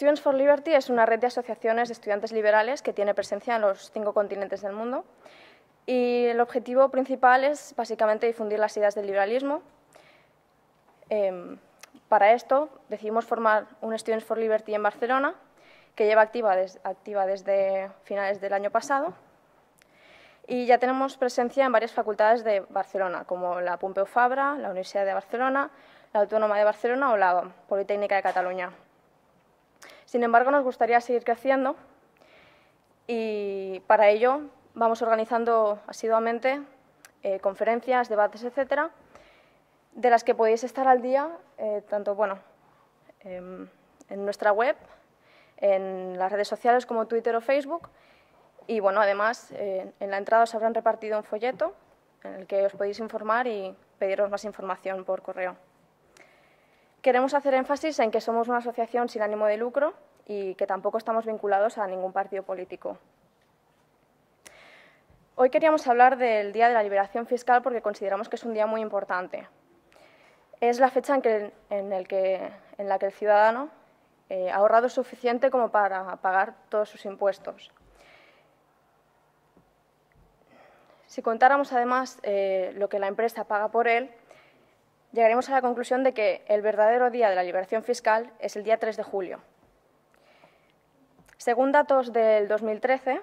Students for Liberty es una red de asociaciones de estudiantes liberales que tiene presencia en los cinco continentes del mundo y el objetivo principal es básicamente difundir las ideas del liberalismo. Em, para esto decidimos formar un Students for Liberty en Barcelona que lleva activa, activa desde finales del año pasado y ya tenemos presencia en varias facultades de Barcelona, como la Pompeu Fabra, la Universidad de Barcelona, la Autónoma de Barcelona o la Politécnica de Cataluña. Sin embargo, nos gustaría seguir creciendo y para ello vamos organizando asiduamente eh, conferencias, debates, etcétera, de las que podéis estar al día, eh, tanto bueno, em, en nuestra web, en las redes sociales como Twitter o Facebook. Y bueno, además, eh, en la entrada os habrán repartido un folleto en el que os podéis informar y pediros más información por correo. Queremos hacer énfasis en que somos una asociación sin ánimo de lucro y que tampoco estamos vinculados a ningún partido político. Hoy queríamos hablar del Día de la Liberación Fiscal porque consideramos que es un día muy importante. Es la fecha en, la que el ciudadano eh, ha ahorrado suficiente como para pagar todos sus impuestos. Si contáramos además eh, lo que la empresa paga por él, llegaremos a la conclusión de que el verdadero día de la liberación fiscal es el día 3 de julio. Según datos del 2013,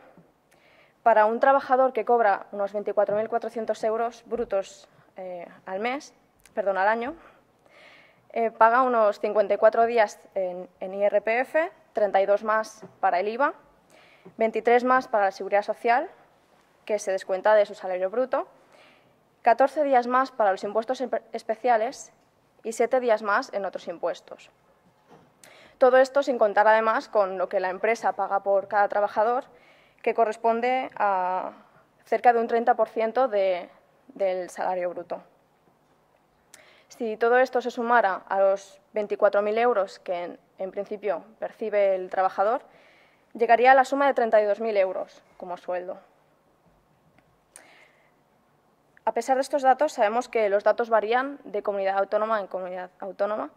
para un trabajador que cobra unos 24.400 euros brutos eh, al mes, perdón, al año, eh, paga unos 54 días en IRPF, 32 más para el IVA, 23 más para la seguridad social, que se descuenta de su salario bruto, 14 días más para los impuestos especiales y 7 días más en otros impuestos. Todo esto sin contar además con lo que la empresa paga por cada trabajador, que corresponde a cerca de un 30% del salario bruto. Si todo esto se sumara a los 24.000 euros que en, en, principio percibe el trabajador, llegaría a la suma de 32.000 euros como sueldo. A pesar de estos datos, sabemos que los datos varían de comunidad autónoma en comunidad autónoma,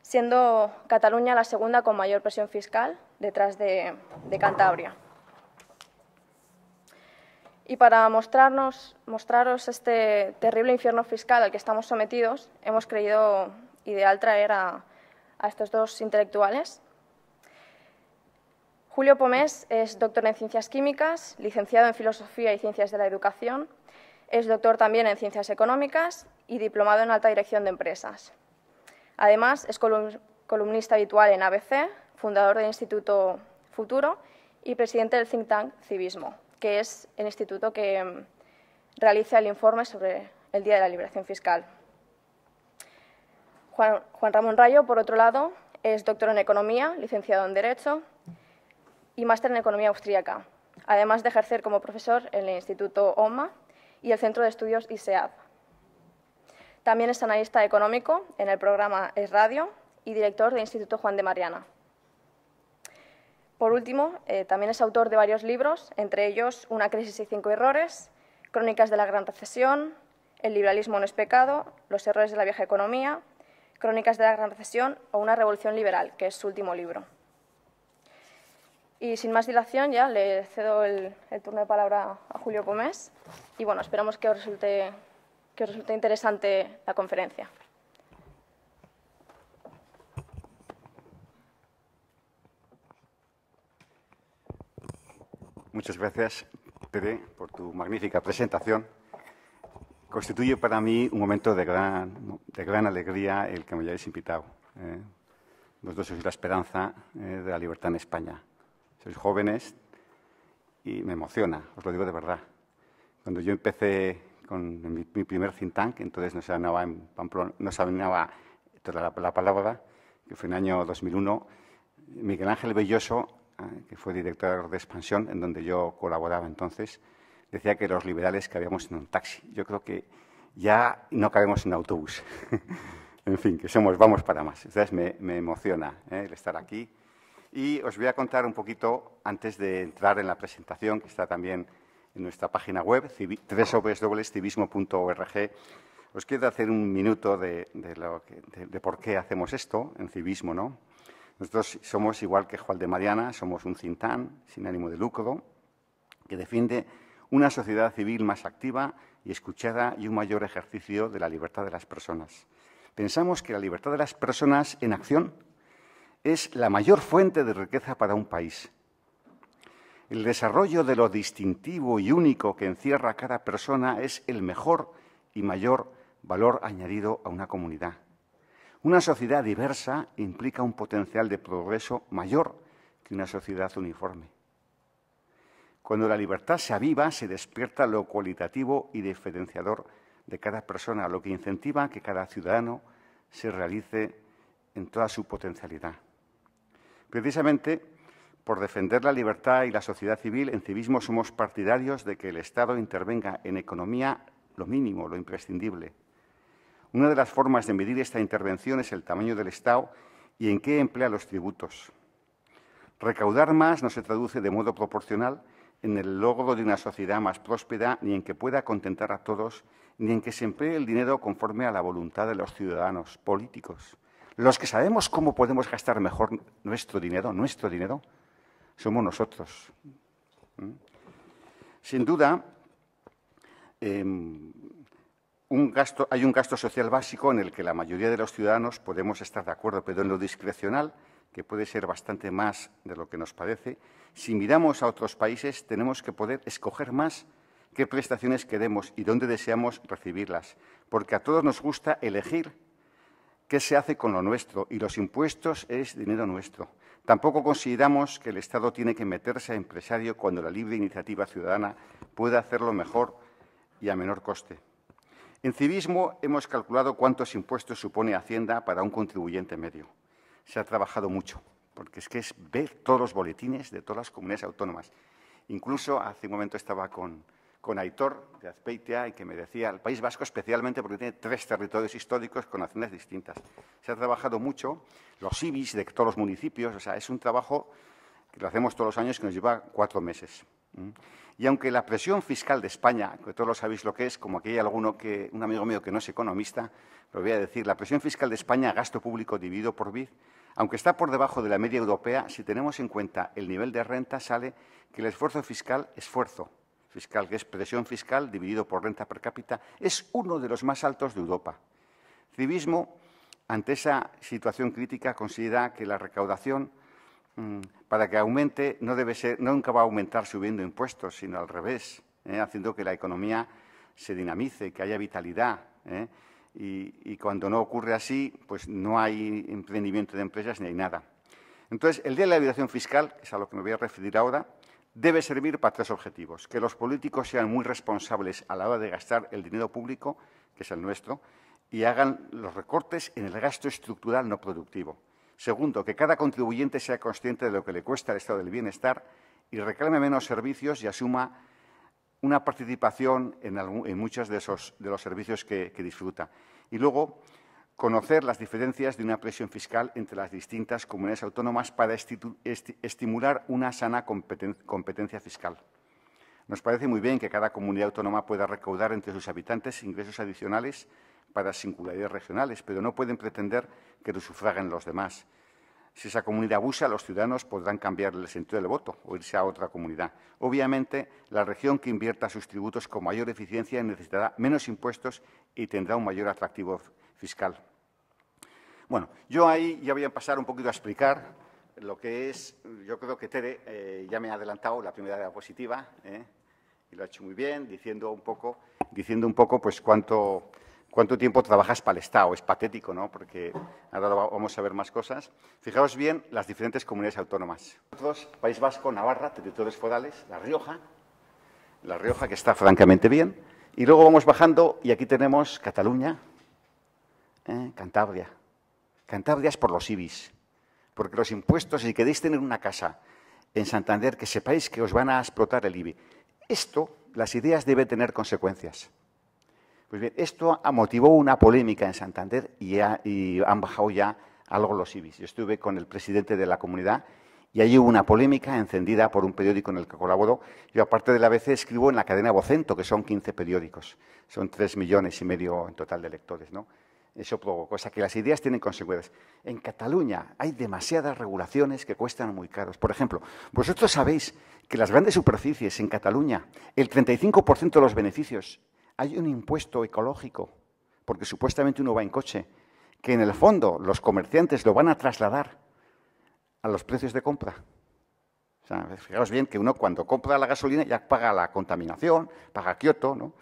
siendo Cataluña la segunda con mayor presión fiscal detrás de, Cantabria. Y para mostrarnos, mostraros este terrible infierno fiscal al que estamos sometidos, hemos creído ideal traer a estos dos intelectuales. Julio Pomés es doctor en Ciencias Químicas, licenciado en Filosofía y Ciencias de la Educación es doctor también en Ciencias Económicas y diplomado en Alta Dirección de Empresas. Además, es columnista habitual en ABC, fundador del Instituto Futuro y presidente del think tank Civismo, que es el instituto que mm, realiza el informe sobre el Día de la Liberación Fiscal. Juan, Ramón Rayo, por otro lado, es doctor en Economía, licenciado en Derecho y máster en Economía Austríaca, además de ejercer como profesor en el Instituto OMA y el Centro de Estudios ISEAD. También es analista económico en el programa Es Radio y director del Instituto Juan de Mariana. Por último, eh, también es autor de varios libros, entre ellos Una crisis y cinco errores, Crónicas de la Gran Recesión, El liberalismo no es pecado, Los errores de la vieja economía, Crónicas de la Gran Recesión o Una revolución liberal, que es su último libro. Y sin más dilación, ya le cedo el, turno de palabra a Julio Gómez. Y bueno, esperamos que os resulte, que os resulte interesante la conferencia. Muchas gracias, Tere, por tu magnífica presentación. Constituye para mí un momento de gran, de gran alegría el que me hayáis invitado. Eh, vosotros sois la esperanza ¿eh? de la libertad en España sois jóvenes y me emociona, os lo digo de verdad. Cuando yo empecé con mi, primer think tank, entonces no se hablaba en no se toda la, palabra, que fue en el año 2001, Miguel Ángel Belloso, ah, que fue director de expansión, en donde yo colaboraba entonces, decía que los liberales cabíamos en un taxi. Yo creo que ya no cabemos en autobús. en fin, que somos, vamos para más. Entonces me, me emociona ¿eh? el estar aquí. Y os voy a contar un poquito, antes de entrar en la presentación, que está también en nuestra página web, www.civismo.org, os quiero hacer un minuto de, por qué hacemos esto en civismo. ¿no? Nosotros somos, igual que Juan de Mariana, somos un cintán sin ánimo de lucro que defiende una sociedad civil más activa y escuchada y un mayor ejercicio de la libertad de las personas. Pensamos que la libertad de las personas en acción es la mayor fuente de riqueza para un país. El desarrollo de lo distintivo y único que encierra cada persona es el mejor y mayor valor añadido a una comunidad. Una sociedad diversa implica un potencial de progreso mayor que una sociedad uniforme. Cuando la libertad se aviva, se despierta lo cualitativo y diferenciador de cada persona, lo que incentiva que cada ciudadano se realice en toda su potencialidad. Precisamente por defender la libertad y la sociedad civil, en civismo somos partidarios de que el Estado intervenga en economía lo mínimo, lo imprescindible. Una de las formas de medir esta intervención es el tamaño del Estado y en qué emplea los tributos. Recaudar más no se traduce de modo proporcional en el logro de una sociedad más próspera, ni en que pueda contentar a todos, ni en que se emplee el dinero conforme a la voluntad de los ciudadanos políticos. Los que sabemos cómo podemos gastar mejor nuestro dinero, nuestro dinero, somos nosotros. ¿Mm? Sin duda, em, hay un gasto social básico en el que la mayoría de los ciudadanos podemos estar de acuerdo, pero en lo discrecional, que puede ser bastante más de lo que nos parece, si miramos a otros países tenemos que poder escoger más qué prestaciones queremos y dónde deseamos recibirlas, porque a todos nos gusta elegir ¿Qué se hace con lo nuestro? Y los impuestos es dinero nuestro. Tampoco consideramos que el Estado tiene que meterse a empresario cuando la libre iniciativa ciudadana puede hacerlo mejor y a menor coste. En civismo hemos calculado cuántos impuestos supone Hacienda para un contribuyente medio. Se ha trabajado mucho, porque es que es ver todos los boletines de todas las comunidades autónomas. Incluso hace un momento estaba con, con Aitor de Azpeitia y que me decía el País Vasco especialmente porque tiene tres territorios históricos con naciones distintas. Se ha trabajado mucho los IBIs de todos los municipios, o sea, es un trabajo que lo hacemos todos los años que nos lleva cuatro meses. Y aunque la presión fiscal de España, que todos lo sabéis lo que es, como aquí hay alguno que, un amigo mío que no es economista, pero voy a decir, la presión fiscal de España, gasto público dividido por BID, aunque está por debajo de la media europea, si tenemos en cuenta el nivel de renta, sale que el esfuerzo fiscal, esfuerzo, fiscal, que es presión fiscal dividido por renta per cápita, es uno de los más altos de Europa. Civismo, ante esa situación crítica, considera que la recaudación, mm, para que aumente, no debe ser, nunca va a aumentar subiendo impuestos, sino al revés, ¿eh? haciendo que la economía se dinamice, que haya vitalidad. ¿eh? Y, cuando no ocurre así, pues no hay emprendimiento de empresas ni hay nada. Entonces, el Día de la Evitación Fiscal, que es a lo que me voy a referir ahora, debe servir para tres objetivos. Que los políticos sean muy responsables a la hora de gastar el dinero público, que es el nuestro, y hagan los recortes en el gasto estructural no productivo. Segundo, que cada contribuyente sea consciente de lo que le cuesta el estado del bienestar y reclame menos servicios y asuma una participación en, muchos de, esos, de los servicios que, que disfruta. Y luego, conocer las diferencias de una presión fiscal entre las distintas comunidades autónomas para estimular una sana competencia fiscal. Nos parece muy bien que cada comunidad autónoma pueda recaudar entre sus habitantes ingresos adicionales para singularidades regionales, pero no pueden pretender que lo sufraguen los demás. Si esa comunidad abusa, los ciudadanos podrán cambiar el sentido del voto o irse a otra comunidad. Obviamente, la región que invierta sus tributos con mayor eficiencia necesitará menos impuestos y tendrá un mayor atractivo fiscal. Bueno, yo ahí ya voy a pasar un poquito a explicar lo que es, yo creo que Tere eh, ya me ha adelantado la primera diapositiva ¿eh? y lo ha hecho muy bien, diciendo un poco, diciendo un poco pues cuánto, cuánto tiempo trabajas para el Estado. Es patético, ¿no? Porque ahora vamos a ver más cosas. Fijaos bien las diferentes comunidades autónomas. País Vasco, Navarra, territorios forales, La Rioja, La Rioja que está francamente bien, y luego vamos bajando y aquí tenemos Cataluña, ¿eh? Cantabria, días por los IBIS, porque los impuestos, si queréis tener una casa en Santander, que sepáis que os van a explotar el IBI. Esto, las ideas deben tener consecuencias. Pues bien, esto motivó una polémica en Santander y, han bajado ya algo los IBIs. Yo estuve con el presidente de la comunidad y allí hubo una polémica encendida por un periódico en el que colaboró. Yo, aparte de la ABC, escribo en la cadena Vocento, que son 15 periódicos. Son 3 millones y medio en total de lectores, ¿no? eso provocó. O sea, que las ideas tienen consecuencias. En Cataluña hay demasiadas regulaciones que cuestan muy caros. Por ejemplo, vosotros sabéis que las grandes superficies en Cataluña, el 35% de los beneficios, hay un impuesto ecológico, porque supuestamente uno va en coche, que en el fondo los comerciantes lo van a trasladar a los precios de compra. O fijaos bien que uno cuando compra la gasolina ya paga la contaminación, paga Kioto, ¿no?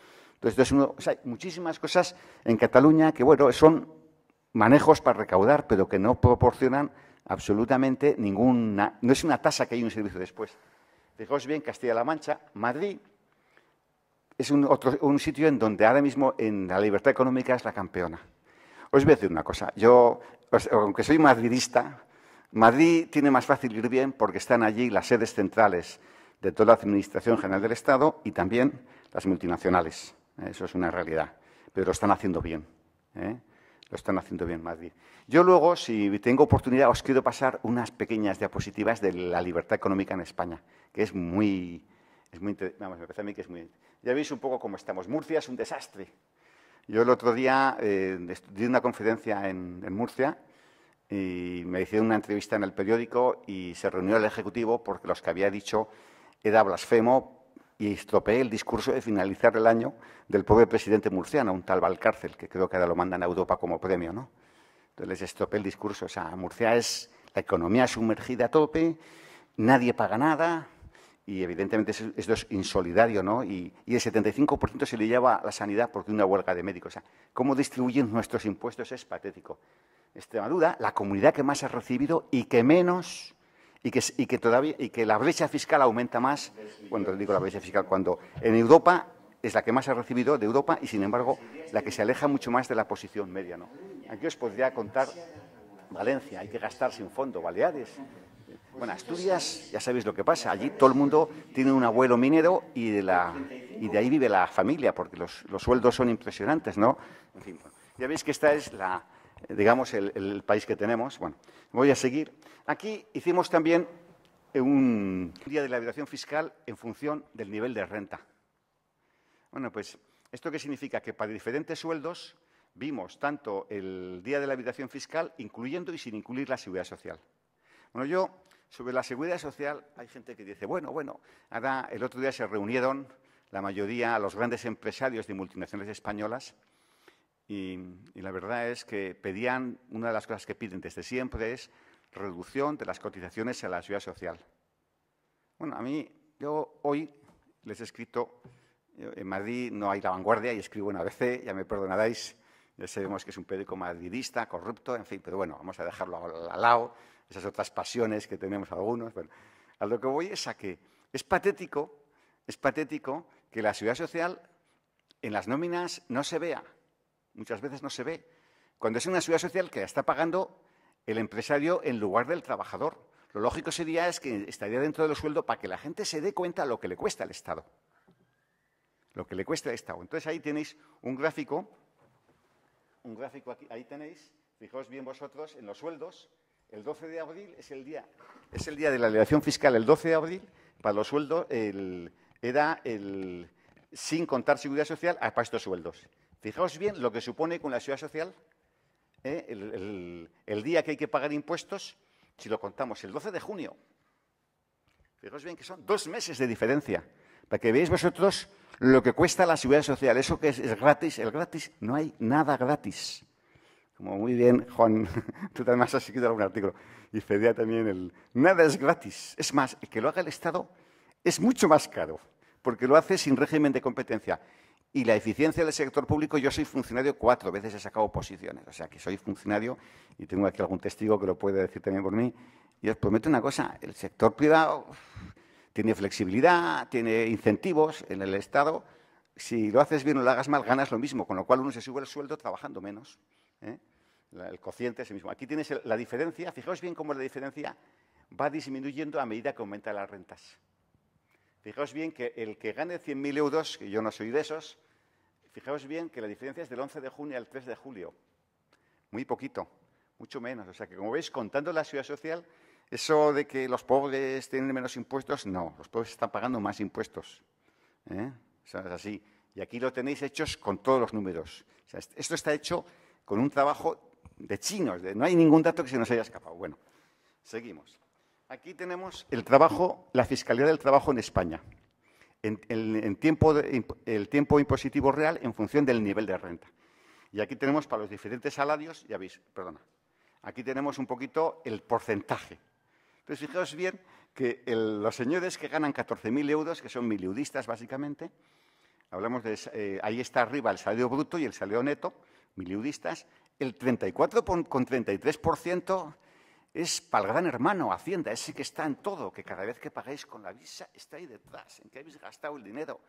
Entonces, hay muchísimas cosas en Cataluña que, bueno, son manejos para recaudar, pero que no proporcionan absolutamente ninguna. No es una tasa que hay un servicio después. Fijaos bien, Castilla-La Mancha, Madrid, es un, un sitio en donde ahora mismo en la libertad económica es la campeona. Os voy a decir una cosa. Yo, aunque soy madridista, Madrid tiene más fácil ir bien porque están allí las sedes centrales de toda la Administración General del Estado y también las multinacionales. Eso es una realidad. Pero lo están haciendo bien. ¿eh? Lo están haciendo bien Madrid. Yo luego, si tengo oportunidad, os quiero pasar unas pequeñas diapositivas de la libertad económica en España, que es muy... Es muy vamos, me parece a mí que es muy... Ya veis un poco cómo estamos. Murcia es un desastre. Yo el otro día eh, di una conferencia en, en Murcia y me hicieron una entrevista en el periódico y se reunió el Ejecutivo porque los que había dicho era blasfemo y estropeé el discurso de finalizar el año del pobre presidente murciano, un tal Valcárcel, que creo que ahora lo mandan a Europa como premio, ¿no? Entonces les estropeé el discurso. O sea, Murcia es la economía sumergida a tope, nadie paga nada, y evidentemente esto es insolidario, ¿no? Y, el 75% se le lleva a la sanidad porque una huelga de médicos. O sea, cómo distribuyen nuestros impuestos es patético. Extremadura, la comunidad que más ha recibido y que menos y que, todavía, y que la brecha fiscal aumenta más, cuando digo la brecha fiscal, cuando en Europa es la que más ha recibido de Europa y, sin embargo, la que se aleja mucho más de la posición media. ¿no? Aquí os podría contar Valencia, hay que gastar sin fondo, Baleares. Bueno, Asturias, ya sabéis lo que pasa. Allí todo el mundo tiene un abuelo minero y de, la, y de ahí vive la familia, porque los, los sueldos son impresionantes, ¿no? En fin, ya veis que esta es la, digamos, el, país que tenemos. Bueno, voy a seguir. Aquí hicimos también un día de la habitación fiscal en función del nivel de renta. Bueno, pues, ¿esto qué significa? Que para diferentes sueldos vimos tanto el día de la habitación fiscal, incluyendo y sin incluir la seguridad social. Bueno, yo, sobre la seguridad social, hay gente que dice, bueno, bueno, ahora el otro día se reunieron la mayoría, los grandes empresarios de multinacionales españolas, y, la verdad es que pedían, una de las cosas que piden desde siempre es reducción de las cotizaciones a la ciudad social. Bueno, a mí, yo hoy les he escrito, en Madrid no hay la vanguardia y escribo en ABC, ya me perdonaréis, ya sabemos que es un periódico madridista, corrupto, en fin, pero bueno, vamos a dejarlo al lado, esas otras pasiones que tenemos algunos. a lo que voy es a que es patético, es patético que la ciudad social en las nóminas no se vea. Muchas veces no se ve. Cuando es una seguridad social que la está pagando el empresario en lugar del trabajador. Lo lógico sería es que estaría dentro del sueldo para que la gente se dé cuenta lo que le cuesta al Estado. Lo que le cuesta al Estado. Entonces ahí tenéis un gráfico, un gráfico aquí, ahí tenéis, fijaos bien vosotros en los sueldos. El 12 de abril es el día, es el día de la liberación fiscal, el 12 de abril, para los sueldos, era el, sin contar seguridad social, para estos sueldos. Fijaos bien lo que supone con la ciudad social ¿eh? el, día que hay que pagar impuestos, si lo contamos el 12 de junio. Fijaos bien que son dos meses de diferencia, para que veáis vosotros lo que cuesta la seguridad social. Eso que es, gratis, el gratis, no hay nada gratis. Como muy bien, Juan, tú también has escrito algún artículo, y Fedea también, el nada es gratis. Es más, el que lo haga el Estado es mucho más caro, porque lo hace sin régimen de competencia. Y la eficiencia del sector público, yo soy funcionario cuatro veces, he sacado posiciones. O sea, que soy funcionario y tengo aquí algún testigo que lo puede decir también por mí. Y os prometo una cosa, el sector privado tiene flexibilidad, tiene incentivos en el Estado. Si lo haces bien o lo hagas mal, ganas lo mismo, con lo cual uno se sube el sueldo trabajando menos. ¿eh? El cociente es el mismo. Aquí tienes la diferencia, fijaos bien cómo la diferencia va disminuyendo a medida que aumentan las rentas. Fijaos bien que el que gane 100.000 euros, que yo no soy de esos, fijaos bien que la diferencia es del 11 de junio al 3 de julio. Muy poquito, mucho menos. O sea que, como veis, contando la ciudad social, eso de que los pobres tienen menos impuestos, no, los pobres están pagando más impuestos. ¿eh? O sea, es así. Y aquí lo tenéis hechos con todos los números. esto está hecho con un trabajo de chinos, de, no hay ningún dato que se nos haya escapado. Bueno, seguimos. Aquí tenemos el trabajo, la Fiscalía del Trabajo en España, en, el tiempo impositivo real en función del nivel de renta. Y aquí tenemos para los diferentes salarios, ya veis, perdona, aquí tenemos un poquito el porcentaje. Entonces, fijaos bien que los señores que ganan 14.000 euros, que son miliudistas básicamente, hablamos de, eh, ahí está arriba el salario bruto y el salario neto, miliudistas, el 34,33% es para el gran hermano Hacienda, ese que está en todo, que cada vez que pagáis con la visa está ahí detrás, en que habéis gastado el dinero,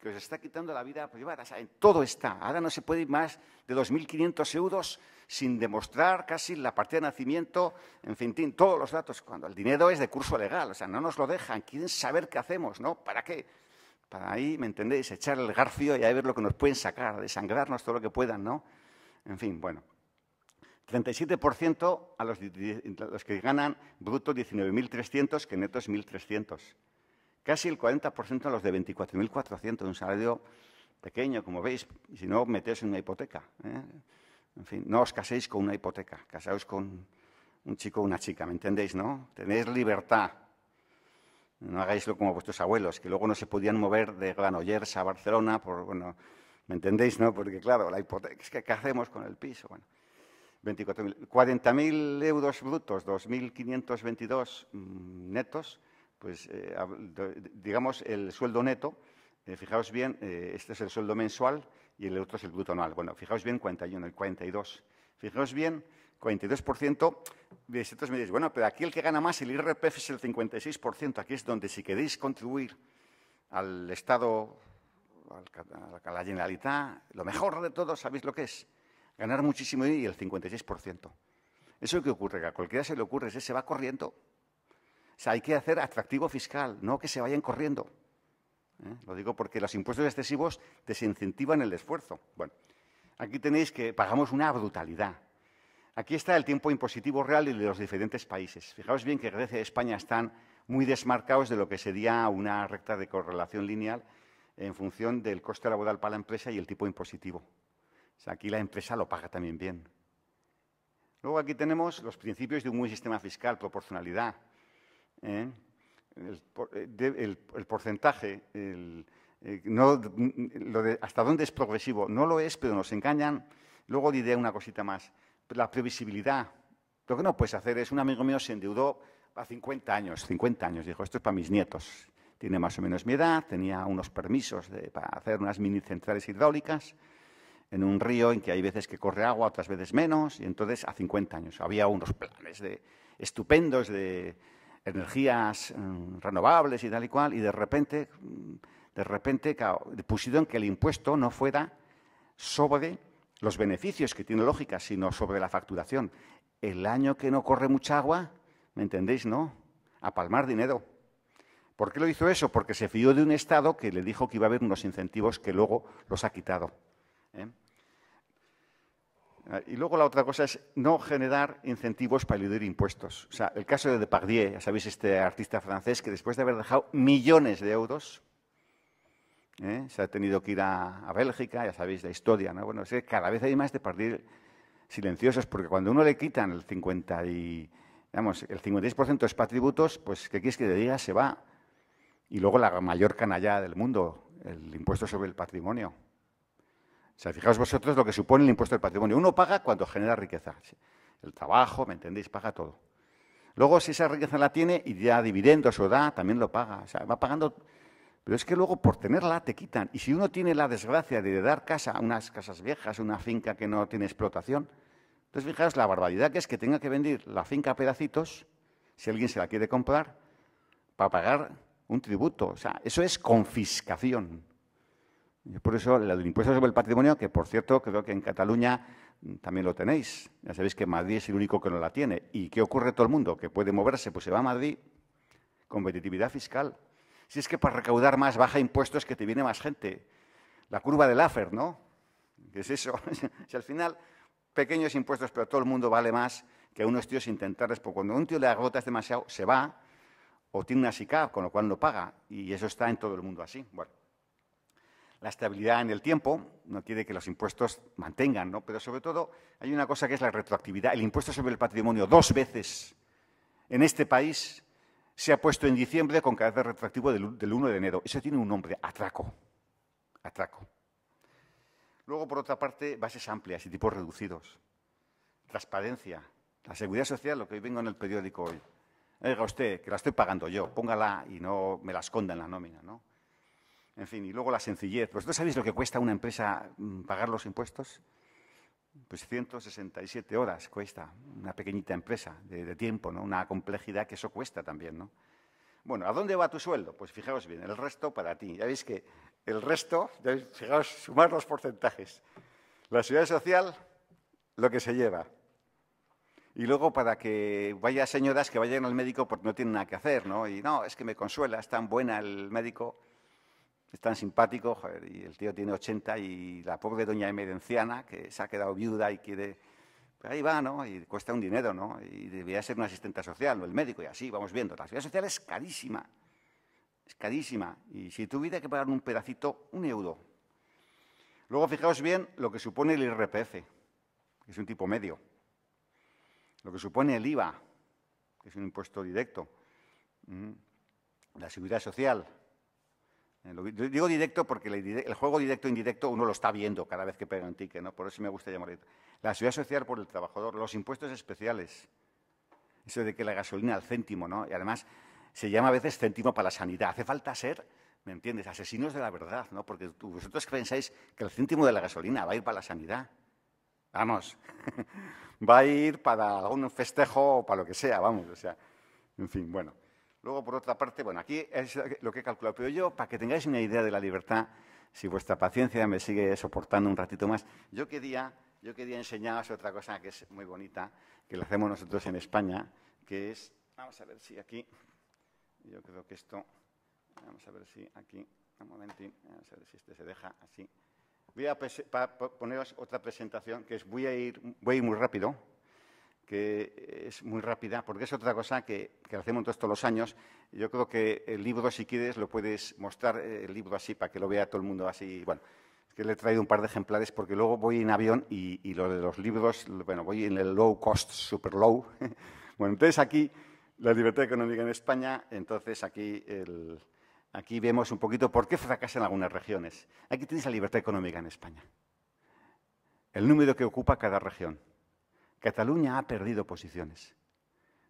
que os está quitando la vida privada, o sea, en todo está. Ahora no se puede ir más de 2.500 euros sin demostrar casi la partida de nacimiento, en fin, todos los datos, cuando el dinero es de curso legal, o sea, no nos lo dejan, quieren saber qué hacemos, ¿no? ¿Para qué? Para ahí, ¿me entendéis? Echar el garfio y a ver lo que nos pueden sacar, desangrarnos todo lo que puedan, ¿no? En fin, bueno. 37% a los, los, que ganan bruto 19.300, que neto es 1.300. Casi el 40% a los de 24.400, de un salario pequeño, como veis. Si no, metéis en una hipoteca. ¿eh? En fin, no os caséis con una hipoteca, casaos con un chico o una chica, ¿me entendéis, no? Tenéis libertad. No hagáislo como vuestros abuelos, que luego no se podían mover de Granollers a Barcelona por, bueno, ¿me entendéis, no? Porque, claro, la hipoteca, es que ¿qué hacemos con el piso? Bueno. 24.000, 40.000 euros brutos, 2.522 mm, netos, pues eh, digamos el sueldo neto, eh, fijaos bien, eh, este es el sueldo mensual y el otro es el bruto anual. Bueno, fijaos bien, 41, el 42. Fijaos bien, 42%, y me dices, bueno, pero aquí el que gana más, el IRPF es el 56%, aquí es donde si queréis contribuir al Estado, a la Generalitat, lo mejor de todo, ¿sabéis lo que es? ganar muchísimo y el 56%. Eso es lo que ocurre, que a cualquiera se le ocurre, se va corriendo. O sea, hay que hacer atractivo fiscal, no que se vayan corriendo. ¿eh? Lo digo porque los impuestos excesivos desincentivan el esfuerzo. Bueno, aquí tenéis que pagamos una brutalidad. Aquí está el tiempo impositivo real y de los diferentes países. Fijaos bien que Grecia y España están muy desmarcados de lo que sería una recta de correlación lineal en función del coste laboral para la empresa y el tipo impositivo. O aquí la empresa lo paga también bien. Luego aquí tenemos los principios de un buen sistema fiscal, proporcionalidad. ¿eh? Eh, el, porcentaje, eh, hasta dónde es progresivo, no lo es, pero nos engañan. Luego diré una cosita más. La previsibilidad. Lo que no puedes hacer es, un amigo mío se endeudó a 50 años, 50 años, dijo, esto es para mis nietos. Tiene más o menos mi edad, tenía unos permisos para hacer unas mini centrales hidráulicas en un río en que hay veces que corre agua, otras veces menos, y entonces a 50 años había unos planes de, estupendos de energías mm, renovables y tal y cual, y de repente, mm, de repente pusieron que el impuesto no fuera sobre los beneficios que tiene lógica, sino sobre la facturación. El año que no corre mucha agua, ¿me entendéis, no? A palmar dinero. ¿Por qué lo hizo eso? Porque se fió de un Estado que le dijo que iba a haber unos incentivos que luego los ha quitado. ¿eh? Ah, y luego la otra cosa es no generar incentivos para eludir impuestos. O sea, el caso de Depardieu, ya sabéis, este artista francés que después de haber dejado millones de euros, ¿eh? se ha tenido que ir a, Bélgica, ya sabéis la historia, ¿no? Bueno, es que cada vez hay más Depardieu silenciosos, porque cuando uno le quitan el 50 y, el 56% es para tributos, pues, ¿qué quieres que te diga? Se va. Y luego la mayor canalla del mundo, el impuesto sobre el patrimonio sea, fijaos vosotros lo que supone el impuesto del patrimonio. Uno paga cuando genera riqueza. El trabajo, ¿me entendéis? Paga todo. Luego, si esa riqueza la tiene y ya dividendos o da, también lo paga. O sea, va pagando. Pero es que luego por tenerla te quitan. Y si uno tiene la desgracia de dar casa, a unas casas viejas, una finca que no tiene explotación, entonces fijaos la barbaridad que es que tenga que vender la finca a pedacitos, si alguien se la quiere comprar, para pagar un tributo. O sea, eso es confiscación por eso del impuesto sobre el patrimonio, que por cierto creo que en Cataluña mm, también lo tenéis. Ya sabéis que Madrid es el único que no la tiene. ¿Y qué ocurre todo el mundo? Que puede moverse, pues se va a Madrid. Competitividad fiscal. Si es que para recaudar más baja impuestos que te viene más gente. La curva del AFER, ¿no? ¿Qué es eso? si al final pequeños impuestos, pero todo el mundo vale más que unos tíos intentarles, porque cuando un tío le agotas demasiado, se va o tiene una SICAP, con lo cual no paga. Y eso está en todo el mundo así. Bueno la estabilidad en el tiempo, no quiere que los impuestos mantengan, ¿no? Pero sobre todo hay una cosa que es la retroactividad. El impuesto sobre el patrimonio dos veces en este país se ha puesto en diciembre con carácter retroactivo del, 1 de enero. Eso tiene un nombre, atraco. Atraco. Luego, por otra parte, bases amplias y tipos reducidos. Transparencia. La seguridad social, lo que hoy vengo en el periódico hoy. Oiga usted, que la estoy pagando yo, póngala y no me la esconda en la nómina, ¿no? En fin, y luego la sencillez. ¿Vosotros pues, sabéis lo que cuesta una empresa mm, pagar los impuestos? Pues 167 horas cuesta una pequeñita empresa de, tiempo, ¿no? Una complejidad que eso cuesta también, ¿no? Bueno, ¿a dónde va tu sueldo? Pues fijaos bien, el resto para ti. Ya veis que el resto, ya fijaos, sumar los porcentajes. La seguridad social, lo que se lleva. Y luego para que vaya señoras que vayan al médico porque no tienen nada que hacer, ¿no? Y no, es que me consuela, es tan buena el médico es tan simpático, y el tío tiene 80 y la pobre doña emerenciana, que se ha quedado viuda y quiere... Pero pues ahí va, ¿no? Y cuesta un dinero, ¿no? Y debería ser una asistente social, o el médico, y así, vamos viendo. La seguridad social es carísima, es carísima. Y si tuviera que pagar un pedacito, un euro. Luego, fijaos bien lo que supone el IRPF, que es un tipo medio. Lo que supone el IVA, que es un impuesto directo. Mm. La seguridad social, Digo directo porque el juego directo e indirecto uno lo está viendo cada vez que pega un ticket, ¿no? Por eso me gusta llamar la seguridad social por el trabajador, los impuestos especiales, eso de que la gasolina al céntimo, ¿no? Y además se llama a veces céntimo para la sanidad. Hace falta ser, ¿me entiendes? Asesinos de la verdad, ¿no? Porque vosotros pensáis que el céntimo de la gasolina va a ir para la sanidad. Vamos, va a ir para algún festejo o para lo que sea, vamos, o sea, en fin, bueno. Luego, por otra parte, bueno, aquí es lo que he calculado, pero yo, para que tengáis una idea de la libertad, si vuestra paciencia me sigue soportando un ratito más, yo quería, yo quería enseñaros otra cosa que es muy bonita, que la hacemos nosotros en España, que es, vamos a ver si aquí, yo creo que esto, vamos a ver si aquí, un momentín, vamos a ver si este se deja así. Voy a poneros otra presentación, que es, ir, voy a ir muy rápido, que es muy rápida, porque es otra cosa que, hacemos todos los años. Yo creo que el libro, si quieres, lo puedes mostrar, eh, el libro así, para que lo vea todo el mundo así. Bueno, es que le he traído un par de ejemplares porque luego voy en avión y, lo de los libros, bueno, voy en el low cost, super low. bueno, entonces aquí la libertad económica en España, entonces aquí Aquí vemos un poquito por qué fracasan algunas regiones. Aquí tienes la libertad económica en España. El número que ocupa cada región. Cataluña ha perdido posiciones.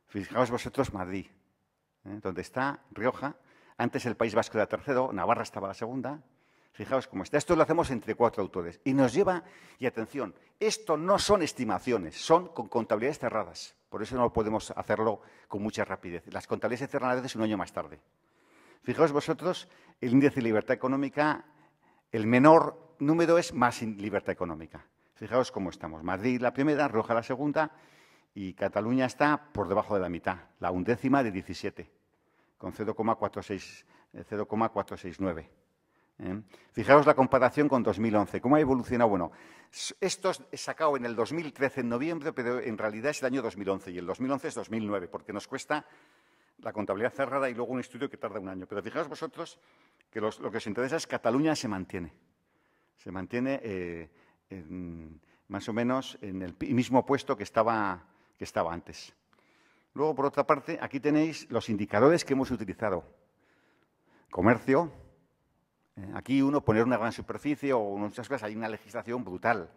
Fijaos vosotros Madrid, ¿eh? donde está Rioja. Antes el País Vasco era tercero, Navarra estaba la segunda. Fijaos cómo está. Esto lo hacemos entre cuatro autores. Y nos lleva, y atención, esto no son estimaciones, son con contabilidades cerradas. Por eso no podemos hacerlo con mucha rapidez. Las contabilidades cerradas un año más tarde. Fijaos vosotros, el índice de libertad económica, el menor número es más libertad económica. Fijaos cómo estamos. Madrid la primera, Roja la segunda y Cataluña está por debajo de la mitad, la undécima de 17, con 0,469. Eh, ¿eh? Fijaos la comparación con 2011, cómo ha evolucionado. Bueno, esto he sacado en el 2013, en noviembre, pero en realidad es el año 2011 y el 2011 es 2009, porque nos cuesta la contabilidad cerrada y luego un estudio que tarda un año. Pero fijaos vosotros que lo que os interesa es que Cataluña se mantiene. Se mantiene eh, más o menos en el mismo puesto que estaba, que estaba antes. Luego, por otra parte, aquí tenéis los indicadores que hemos utilizado. Comercio. Eh, aquí uno poner una gran superficie o muchas cosas, hay una legislación brutal.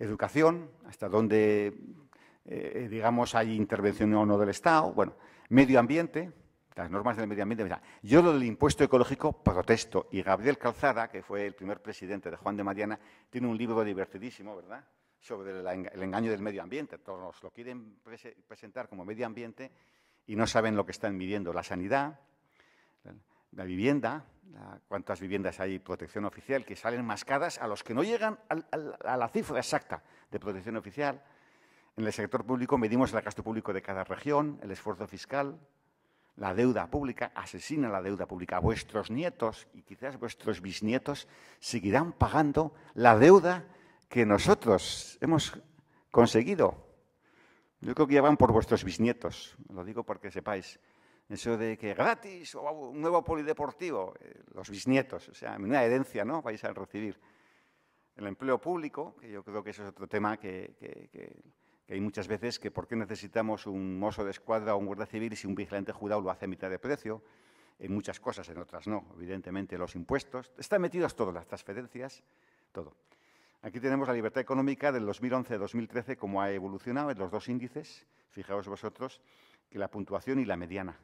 Educación, hasta donde, eh, eh, digamos, hay intervención o no del Estado. Bueno, medio ambiente, las normas del medio ambiente. yo lo del impuesto ecológico protesto. Y Gabriel Calzada, que fue el primer presidente de Juan de Mariana, tiene un libro divertidísimo, ¿verdad?, sobre el engaño del medio ambiente. Todos lo quieren presentar como medio ambiente y no saben lo que están midiendo. La sanidad, la vivienda, cuántas viviendas hay protección oficial, que salen mascadas a los que no llegan a la cifra exacta de protección oficial. En el sector público medimos el gasto público de cada región, el esfuerzo fiscal, la deuda pública, asesina la deuda pública. Vuestros nietos y quizás vuestros bisnietos seguirán pagando la deuda que nosotros hemos conseguido. Yo creo que ya van por vuestros bisnietos, lo digo porque sepáis. Eso de que gratis o un nuevo polideportivo, eh, los bisnietos, o sea, una herencia, ¿no? Vais a recibir. El empleo público, que yo creo que eso es otro tema que que hay muchas veces que por qué necesitamos un mozo de escuadra o un guardia civil si un vigilante jurado lo hace a mitad de precio, en muchas cosas, en otras no, evidentemente los impuestos, están metidos todas las transferencias, todo. Aquí tenemos la libertad económica del 2011-2013, cómo ha evolucionado en los dos índices, fijaos vosotros, que la puntuación y la mediana.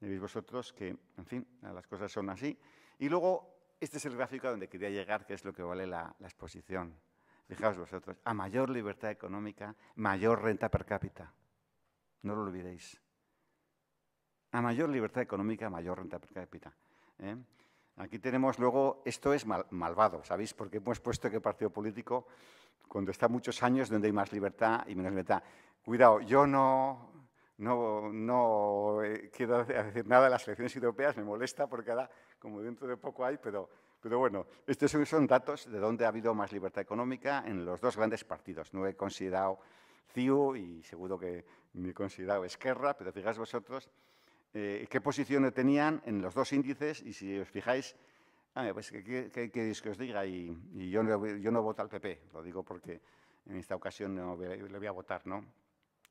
Veis vosotros que, en fin, las cosas son así. Y luego, este es el gráfico a donde quería llegar, que es lo que vale la exposición. Fijaos vosotros, a mayor libertad económica, mayor renta per cápita. No lo olvidéis. A mayor libertad económica, mayor renta per cápita. ¿eh? Aquí tenemos luego, esto es malvado, ¿sabéis? Porque hemos puesto que partido político, cuando está muchos años, donde hay más libertad y menos libertad. Cuidado, yo no, no, no eh, quiero decir nada de las elecciones europeas, me molesta porque ahora, como dentro de poco hay, pero pero bueno, estos son datos de dónde ha habido más libertad económica en los dos grandes partidos. No he considerado CIU y seguro que ni he considerado Esquerra, pero fijáis vosotros eh, qué posición tenían en los dos índices y si os fijáis, ah, ¿qué, queréis que os diga? Y, yo, no, yo no voto al PP, lo digo porque en esta ocasión no le voy a votar, ¿no?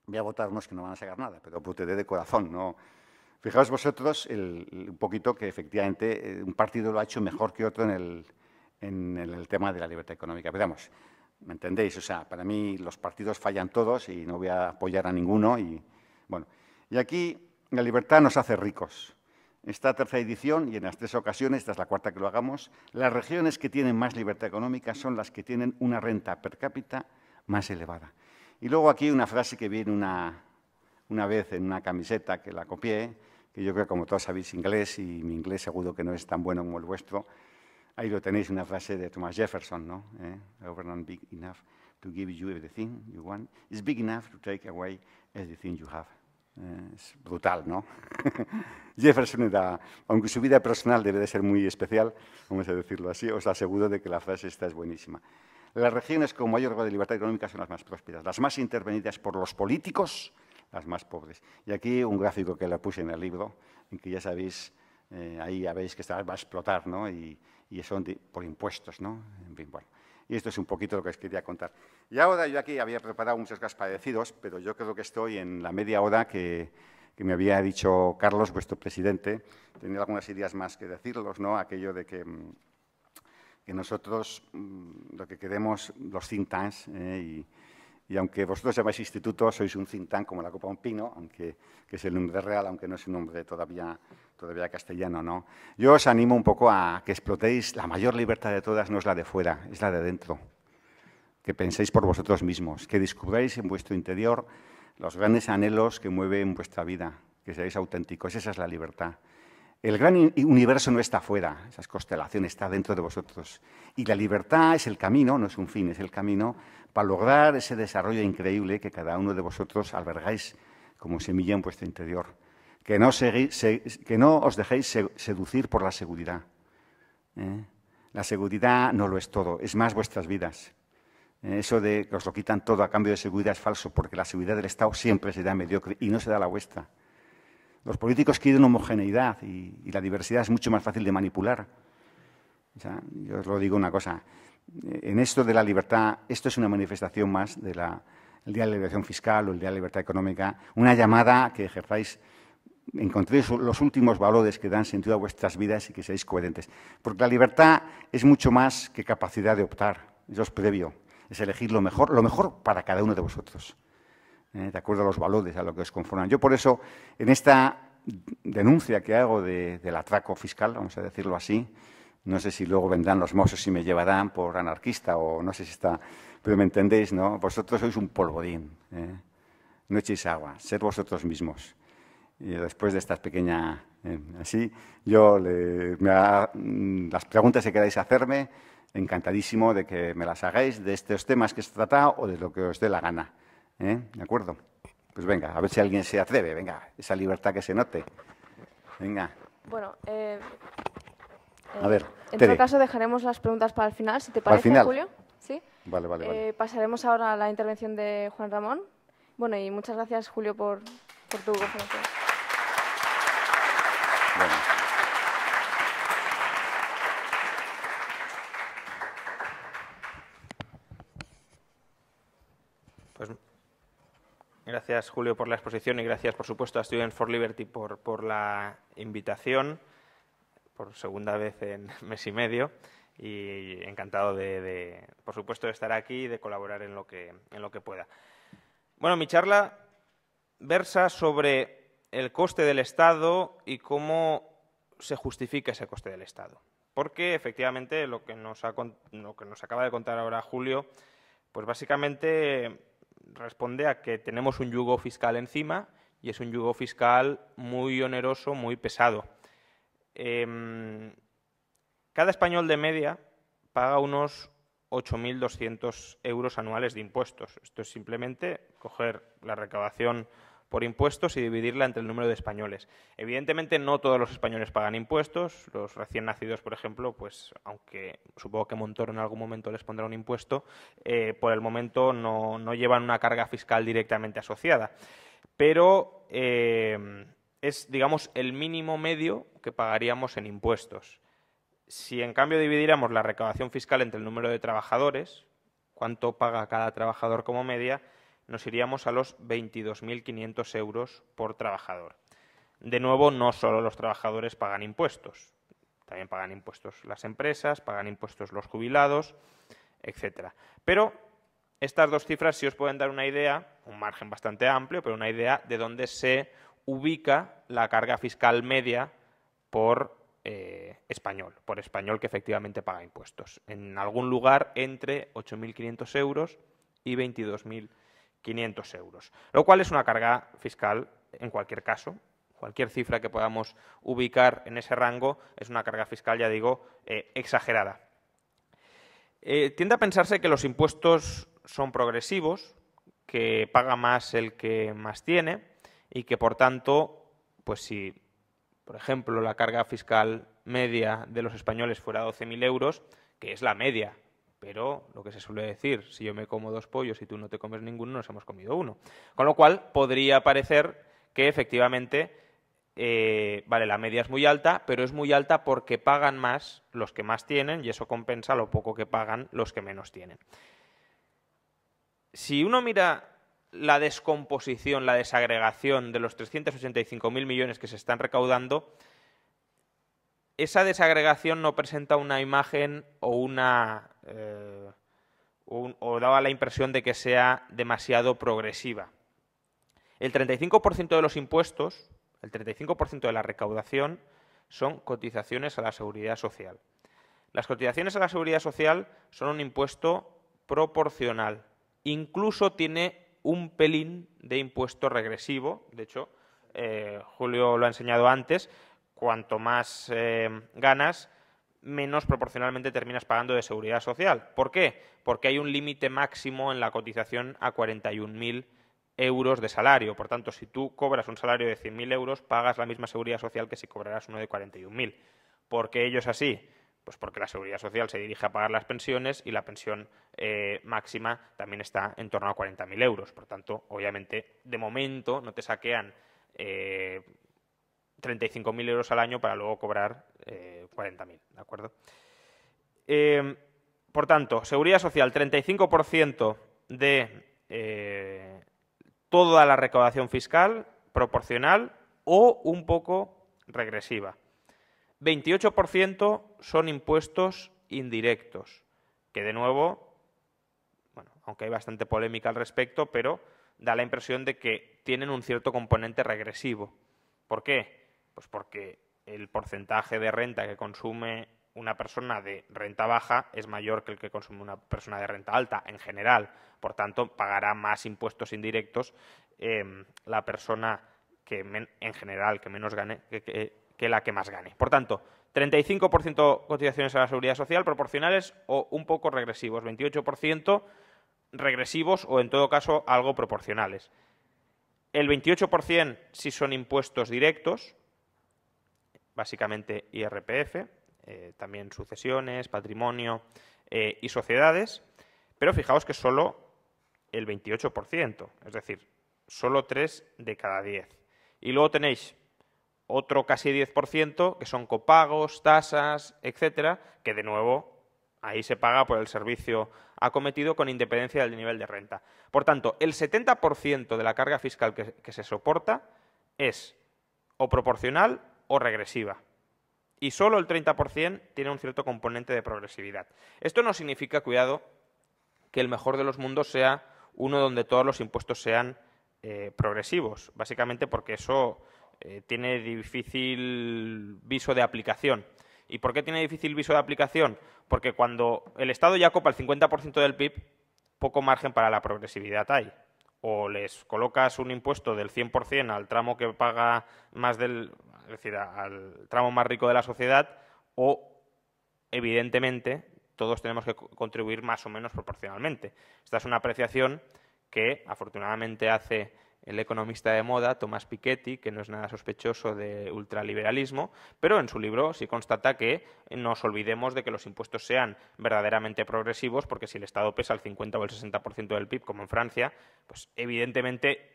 Voy a votar unos que no van a sacar nada, pero puteré de corazón, no, Fijaos vosotros un poquito que efectivamente eh, un partido lo ha hecho mejor que otro en el, tema de la libertad económica. Veamos, ¿me entendéis? O sea, para mí los partidos fallan todos y no voy a apoyar a ninguno. Y, bueno, y aquí la libertad nos hace ricos. Esta tercera edición, y en las tres ocasiones, esta es la cuarta que lo hagamos, las regiones que tienen más libertad económica son las que tienen una renta per cápita más elevada. Y luego aquí una frase que viene una, una vez en una camiseta que la copié, que yo creo que como todos sabéis inglés y mi inglés seguro que no es tan bueno como el vuestro, ahí lo tenéis una frase de Thomas Jefferson, ¿no? ¿Eh? not big enough to give you everything you want. It's big enough to take away everything you have. Eh, es brutal, ¿no? Jefferson aunque su vida personal debe de ser muy especial, vamos a decirlo así, os aseguro de que la frase esta es buenísima. Las regiones con mayor grado de libertad económica son las más prósperas, las más intervenidas por los políticos, las más pobres. Y aquí un gráfico que le puse en el libro, en que ya sabéis, eh, ahí habéis que está, va a explotar, ¿no? Y, y son por impuestos, ¿no? En fin, bueno. Y esto es un poquito lo que os quería contar. Y ahora yo aquí había preparado muchos casos parecidos, pero yo creo que estoy en la media hora que, que me había dicho Carlos, vuestro presidente. Tenía algunas ideas más que decirlos, ¿no? Aquello de que, mm, que nosotros mm, lo que queremos, los cintas… ¿eh? y y aunque vosotros llamáis instituto, sois un cintán como la Copa un Pino, aunque que es el nombre real, aunque no es un nombre todavía, todavía castellano. ¿no? Yo os animo un poco a que explotéis la mayor libertad de todas, no es la de fuera, es la de dentro. Que penséis por vosotros mismos, que descubráis en vuestro interior los grandes anhelos que mueven vuestra vida, que seáis auténticos, esa es la libertad. El gran universo no está fuera, esas constelaciones está dentro de vosotros. Y la libertad es el camino, no es un fin, es el camino para lograr ese desarrollo increíble que cada uno de vosotros albergáis como semilla en vuestro interior. Que no, os dejéis seducir por la seguridad. ¿eh? La seguridad no lo es todo, es más vuestras vidas. Eh, eso de que os lo quitan todo a cambio de seguridad es falso, porque la seguridad del Estado siempre será mediocre y no se da la vuestra. Los políticos quieren homogeneidad y la diversidad es mucho más fácil de manipular yo os lo digo una cosa. Eh, en esto de la libertad, esto es una manifestación más del Día de la Liberación Fiscal o el Día de la Libertad Económica, una llamada que ejerzáis, encontréis los últimos valores que dan sentido a vuestras vidas y que seáis coherentes. Porque la libertad es mucho más que capacidad de optar, eso es previo, es elegir lo mejor, lo mejor para cada uno de vosotros, ¿eh? de acuerdo a los valores a lo que os conforman. Yo por eso, en esta denuncia que hago del atraco fiscal, vamos a decirlo así, no sé si luego vendrán los mozos y me llevarán por anarquista o no sé si está... Pero me entendéis, ¿no? Vosotros sois un polvorín. ¿eh? No echéis agua, sed vosotros mismos. Y después de esta pequeña... Eh, así, yo me mm, las preguntas que queráis hacerme, encantadísimo de que me las hagáis de estos temas que se tratado o de lo que os dé la gana. ¿eh? ¿De acuerdo? Pues venga, a ver si alguien se atreve, venga, esa libertad que se note. Venga. Bueno, eh, en todo caso, dejaremos las preguntas para el final, si te parece, Julio. Eh, pasaremos ahora a la intervención de Juan Ramón. Bueno, y muchas gracias, Julio, por, tu conferencia. Pues, gracias, Julio, por la exposición y gracias, por supuesto, a Students for Liberty por la invitación por segunda vez en mes y medio y encantado de, por supuesto, de estar aquí y de colaborar en lo que, en lo que pueda. Bueno, mi charla versa sobre el coste del Estado y cómo se justifica ese coste del Estado. Porque efectivamente lo que nos, lo que nos acaba de contar ahora Julio, pues básicamente responde a que tenemos un yugo fiscal encima y es un yugo fiscal muy oneroso, muy pesado. Em, cada español de media paga unos 8.200 euros anuales de impuestos. Esto es simplemente coger la recaudación por impuestos y dividirla entre el número de españoles. Evidentemente no todos los españoles pagan impuestos, los recién nacidos, por ejemplo, pues aunque supongo que Montoro en algún momento les pondrá un impuesto, eh, por el momento no, llevan una carga fiscal directamente asociada. Pero em, es, digamos, el mínimo medio que pagaríamos en impuestos. Si en cambio dividiéramos la recaudación fiscal entre el número de trabajadores, cuánto paga cada trabajador como media, nos iríamos a los 22.500 euros por trabajador. De nuevo, no solo los trabajadores pagan impuestos, también pagan impuestos las empresas, pagan impuestos los jubilados, etcétera. Pero estas dos cifras sí os pueden dar una idea, un margen bastante amplio, pero una idea de dónde se ubica la carga fiscal media por eh, español, por español que efectivamente paga impuestos, en algún lugar entre 8.500 euros y 22.500 euros, lo cual es una carga fiscal en cualquier caso. Cualquier cifra que podamos ubicar en ese rango es una carga fiscal, ya digo, eh, exagerada. Eh, tiende a pensarse que los impuestos son progresivos, que paga más el que más tiene, y que, por tanto, pues si, por ejemplo, la carga fiscal media de los españoles fuera 12.000 euros, que es la media, pero lo que se suele decir, si yo me como dos pollos y tú no te comes ninguno, nos hemos comido uno. Con lo cual, podría parecer que efectivamente, eh, vale, la media es muy alta, pero es muy alta porque pagan más los que más tienen y eso compensa lo poco que pagan los que menos tienen. Si uno mira la descomposición, la desagregación de los 385.000 millones que se están recaudando, esa desagregación no presenta una imagen o una... Eh, o daba la impresión de que sea demasiado progresiva. El 35% de los impuestos, el 35% de la recaudación, son cotizaciones a la seguridad social. Las cotizaciones a la seguridad social son un impuesto proporcional. Incluso tiene un pelín de impuesto regresivo. De hecho, eh, Julio lo ha enseñado antes, cuanto más eh, ganas, menos proporcionalmente terminas pagando de seguridad social. ¿Por qué? Porque hay un límite máximo en la cotización a 41.000 euros de salario. Por tanto, si tú cobras un salario de 100.000 euros, pagas la misma seguridad social que si cobraras uno de 41.000. ¿Por qué ello es así? Pues porque la seguridad social se dirige a pagar las pensiones y la pensión eh, máxima también está en torno a 40.000 euros. Por tanto, obviamente, de momento no te saquean 35.000 eh, euros al año para luego cobrar 40.000, eh, ¿de acuerdo? Em, por tanto, seguridad social, 35% de toda la recaudación fiscal proporcional o un poco regresiva. 28% son impuestos indirectos, que de nuevo, bueno, aunque hay bastante polémica al respecto, pero da la impresión de que tienen un cierto componente regresivo. ¿Por qué? Pues porque el porcentaje de renta que consume una persona de renta baja es mayor que el que consume una persona de renta alta en general. Por tanto, pagará más impuestos indirectos eh, la persona que en general que menos gane que la que más gane. Por tanto, 35% cotizaciones a la seguridad social proporcionales o un poco regresivos, 28% regresivos o en todo caso algo proporcionales. El 28% si son impuestos directos, básicamente IRPF, eh, también sucesiones, patrimonio eh, y sociedades, pero fijaos que solo el 28%, es decir, solo 3 de cada 10. Y luego tenéis otro casi 10%, que son copagos, tasas, etcétera, que de nuevo ahí se paga por el servicio acometido con independencia del nivel de renta. Por tanto, el 70% de la carga fiscal que, se soporta es o proporcional o regresiva. Y solo el 30% tiene un cierto componente de progresividad. Esto no significa, cuidado, que el mejor de los mundos sea uno donde todos los impuestos sean eh, progresivos, básicamente porque eso eh, tiene difícil viso de aplicación. ¿Y por qué tiene difícil viso de aplicación? Porque cuando el Estado ya copa el 50% del PIB, poco margen para la progresividad hay. O les colocas un impuesto del 100% al tramo que paga más del, es decir, al tramo más rico de la sociedad, o evidentemente todos tenemos que contribuir más o menos proporcionalmente. Esta es una apreciación que afortunadamente hace el economista de moda Tomás Piketty, que no es nada sospechoso de ultraliberalismo, pero en su libro sí constata que nos olvidemos de que los impuestos sean verdaderamente progresivos, porque si el Estado pesa el 50 o el 60% del PIB, como en Francia, pues evidentemente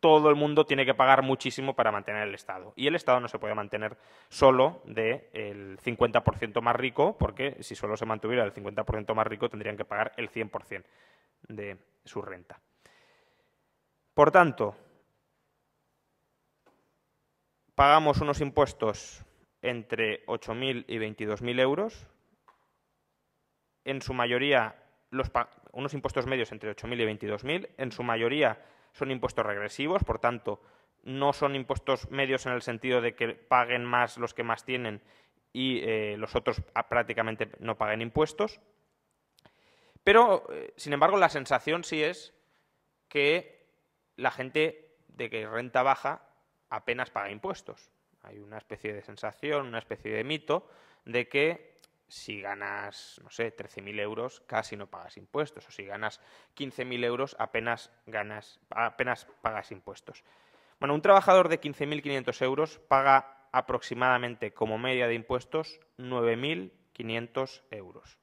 todo el mundo tiene que pagar muchísimo para mantener el Estado. Y el Estado no se puede mantener solo del eh, 50% más rico, porque si solo se mantuviera el 50% más rico, tendrían que pagar el 100% de su renta. Por tanto, pagamos unos impuestos entre 8.000 y 22.000 euros, en su mayoría unos impuestos medios entre 8.000 y 22.000, en su mayoría son impuestos regresivos, por tanto, no son impuestos medios en el sentido de que paguen más los que más tienen y eh, los otros prácticamente no paguen impuestos. Pero, eh, sin embargo, la sensación sí es que la gente de que renta baja apenas paga impuestos. Hay una especie de sensación, una especie de mito de que si ganas, no sé, 13.000 euros casi no pagas impuestos, o si ganas 15.000 euros apenas, ganas, apenas pagas impuestos. Bueno, un trabajador de 15.500 euros paga aproximadamente como media de impuestos 9.500 euros.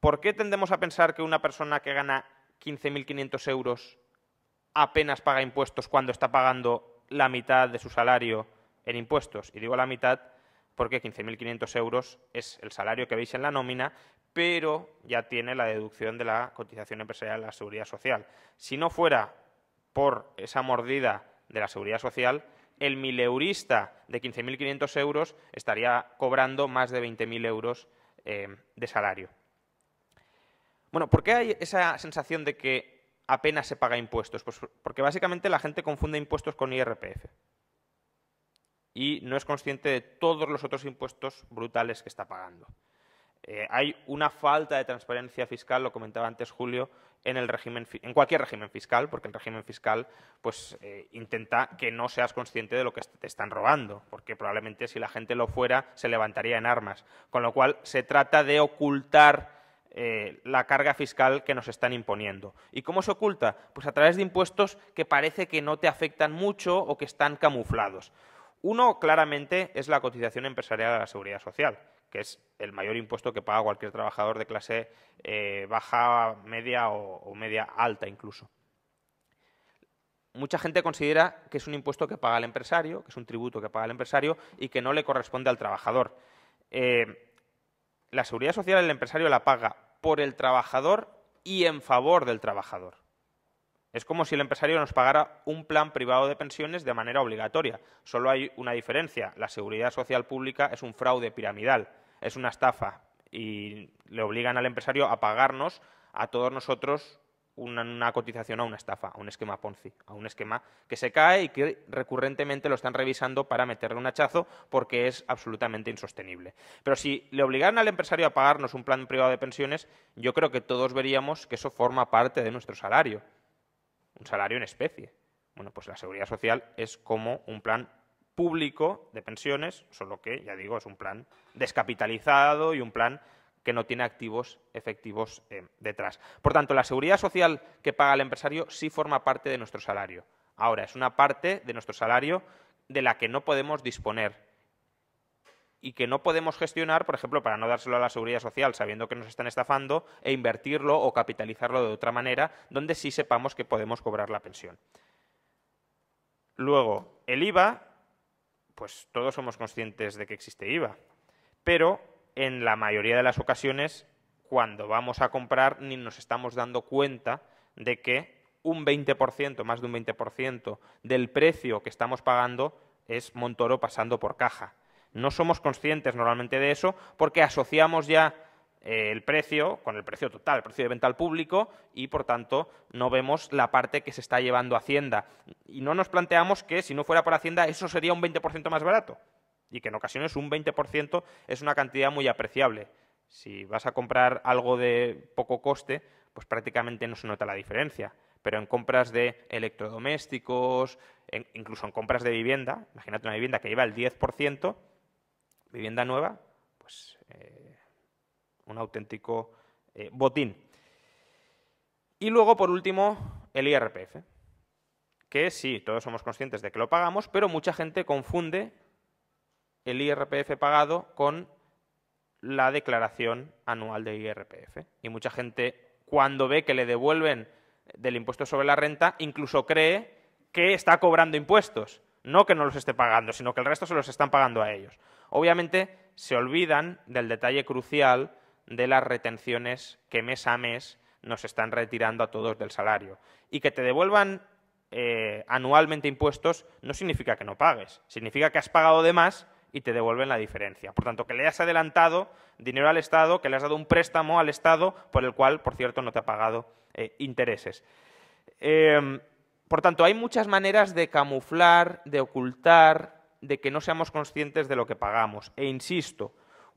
¿Por qué tendemos a pensar que una persona que gana 15.500 euros apenas paga impuestos cuando está pagando la mitad de su salario en impuestos. Y digo la mitad porque 15.500 euros es el salario que veis en la nómina, pero ya tiene la deducción de la cotización empresarial de la seguridad social. Si no fuera por esa mordida de la seguridad social, el mileurista de 15.500 euros estaría cobrando más de 20.000 euros eh, de salario. Bueno, ¿por qué hay esa sensación de que apenas se paga impuestos? Pues porque básicamente la gente confunde impuestos con IRPF y no es consciente de todos los otros impuestos brutales que está pagando. Eh, hay una falta de transparencia fiscal, lo comentaba antes Julio, en, el régimen, en cualquier régimen fiscal, porque el régimen fiscal pues, eh, intenta que no seas consciente de lo que te están robando, porque probablemente si la gente lo fuera se levantaría en armas. Con lo cual se trata de ocultar eh, la carga fiscal que nos están imponiendo. ¿Y cómo se oculta? Pues a través de impuestos que parece que no te afectan mucho o que están camuflados. Uno, claramente, es la cotización empresarial de la seguridad social, que es el mayor impuesto que paga cualquier trabajador de clase eh, baja, media o, media alta incluso. Mucha gente considera que es un impuesto que paga el empresario, que es un tributo que paga el empresario y que no le corresponde al trabajador. Eh, la seguridad social el empresario la paga por el trabajador y en favor del trabajador. Es como si el empresario nos pagara un plan privado de pensiones de manera obligatoria. Solo hay una diferencia. La seguridad social pública es un fraude piramidal, es una estafa y le obligan al empresario a pagarnos a todos nosotros una, cotización a una estafa, a un esquema Ponzi, a un esquema que se cae y que recurrentemente lo están revisando para meterle un hachazo porque es absolutamente insostenible. Pero si le obligaran al empresario a pagarnos un plan privado de pensiones, yo creo que todos veríamos que eso forma parte de nuestro salario, un salario en especie. Bueno, pues la seguridad social es como un plan público de pensiones, solo que, ya digo, es un plan descapitalizado y un plan que no tiene activos efectivos eh, detrás. Por tanto, la seguridad social que paga el empresario sí forma parte de nuestro salario. Ahora, es una parte de nuestro salario de la que no podemos disponer y que no podemos gestionar, por ejemplo, para no dárselo a la seguridad social sabiendo que nos están estafando e invertirlo o capitalizarlo de otra manera donde sí sepamos que podemos cobrar la pensión. Luego, el IVA, pues todos somos conscientes de que existe IVA, pero en la mayoría de las ocasiones, cuando vamos a comprar, ni nos estamos dando cuenta de que un 20%, más de un 20% del precio que estamos pagando es Montoro pasando por caja. No somos conscientes normalmente de eso porque asociamos ya eh, el precio con el precio total, el precio de venta al público y por tanto no vemos la parte que se está llevando Hacienda. Y no nos planteamos que si no fuera por Hacienda eso sería un 20% más barato y que en ocasiones un 20% es una cantidad muy apreciable. Si vas a comprar algo de poco coste, pues prácticamente no se nota la diferencia. Pero en compras de electrodomésticos, incluso en compras de vivienda, imagínate una vivienda que lleva el 10%, vivienda nueva, pues eh, un auténtico eh, botín. Y luego, por último, el IRPF, que sí, todos somos conscientes de que lo pagamos, pero mucha gente confunde el IRPF pagado con la declaración anual de IRPF. Y mucha gente, cuando ve que le devuelven del impuesto sobre la renta, incluso cree que está cobrando impuestos. No que no los esté pagando, sino que el resto se los están pagando a ellos. Obviamente se olvidan del detalle crucial de las retenciones que mes a mes nos están retirando a todos del salario. Y que te devuelvan eh, anualmente impuestos no significa que no pagues, significa que has pagado de más y te devuelven la diferencia. Por tanto, que le has adelantado dinero al Estado, que le has dado un préstamo al Estado, por el cual, por cierto, no te ha pagado eh, intereses. Em, por tanto, hay muchas maneras de camuflar, de ocultar, de que no seamos conscientes de lo que pagamos. E insisto,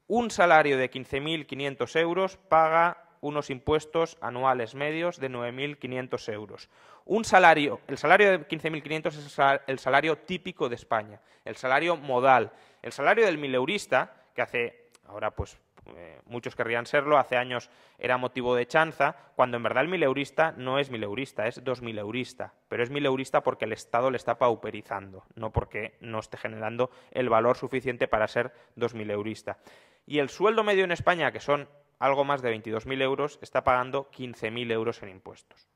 un salario de 15.500 euros paga unos impuestos anuales medios de 9.500 euros. Un salario, el salario de 15.500 es el salario típico de España, el salario modal. El salario del mileurista, que hace ahora pues eh, muchos querrían serlo, hace años era motivo de chanza, cuando en verdad el mileurista no es mileurista, es dos mileurista, pero es mileurista porque el Estado le está pauperizando, no porque no esté generando el valor suficiente para ser dos mileurista. Y el sueldo medio en España, que son algo más de 22.000 euros está pagando 15.000 euros en impuestos.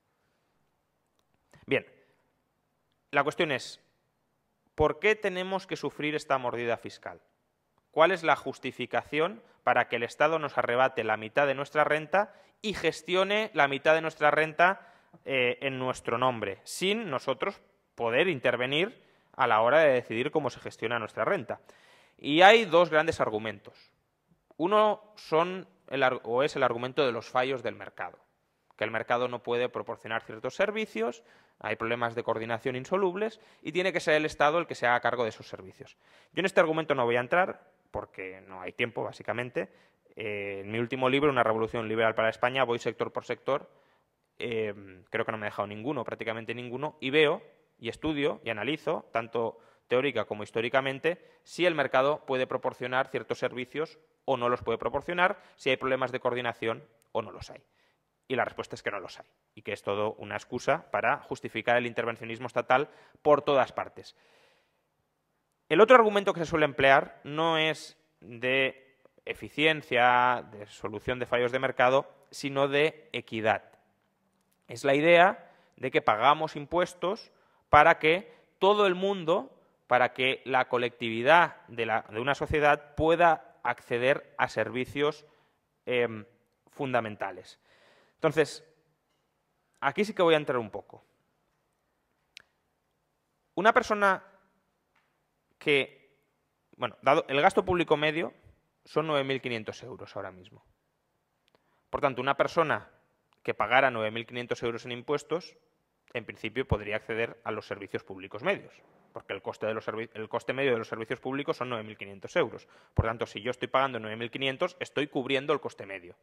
Bien, la cuestión es, ¿por qué tenemos que sufrir esta mordida fiscal? ¿Cuál es la justificación para que el Estado nos arrebate la mitad de nuestra renta y gestione la mitad de nuestra renta eh, en nuestro nombre, sin nosotros poder intervenir a la hora de decidir cómo se gestiona nuestra renta? Y hay dos grandes argumentos. Uno son o es el argumento de los fallos del mercado, que el mercado no puede proporcionar ciertos servicios, hay problemas de coordinación insolubles y tiene que ser el Estado el que se haga cargo de esos servicios. Yo en este argumento no voy a entrar porque no hay tiempo, básicamente. Eh, en mi último libro, Una revolución liberal para España, voy sector por sector. Eh, creo que no me he dejado ninguno, prácticamente ninguno, y veo y estudio y analizo tanto teórica como históricamente, si el mercado puede proporcionar ciertos servicios o no los puede proporcionar, si hay problemas de coordinación o no los hay. Y la respuesta es que no los hay, y que es todo una excusa para justificar el intervencionismo estatal por todas partes. El otro argumento que se suele emplear no es de eficiencia, de solución de fallos de mercado, sino de equidad. Es la idea de que pagamos impuestos para que todo el mundo para que la colectividad de, una sociedad pueda acceder a servicios em, fundamentales. Entonces, aquí sí que voy a entrar un poco. Una persona que, bueno, dado el gasto público medio son 9.500 euros ahora mismo. Por tanto, una persona que pagara 9.500 euros en impuestos, en principio podría acceder a los servicios públicos medios porque el coste, medio de los servicios públicos son 9.500 euros. Por tanto, si yo estoy pagando 9.500, estoy cubriendo el coste medio.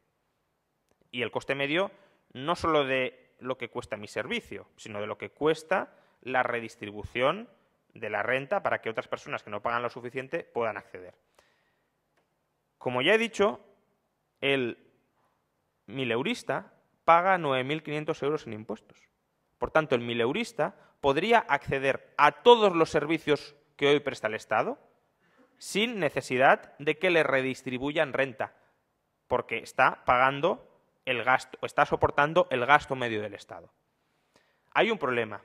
Y el coste medio no solo de lo que cuesta mi servicio, sino de lo que cuesta la redistribución de la renta para que otras personas que no pagan lo suficiente puedan acceder. Como ya he dicho, el mileurista paga 9.500 euros en impuestos. Por tanto, el mileurista podría acceder a todos los servicios que hoy presta el Estado sin necesidad de que le redistribuyan renta, porque está pagando el gasto, está soportando el gasto medio del Estado. Hay un problema,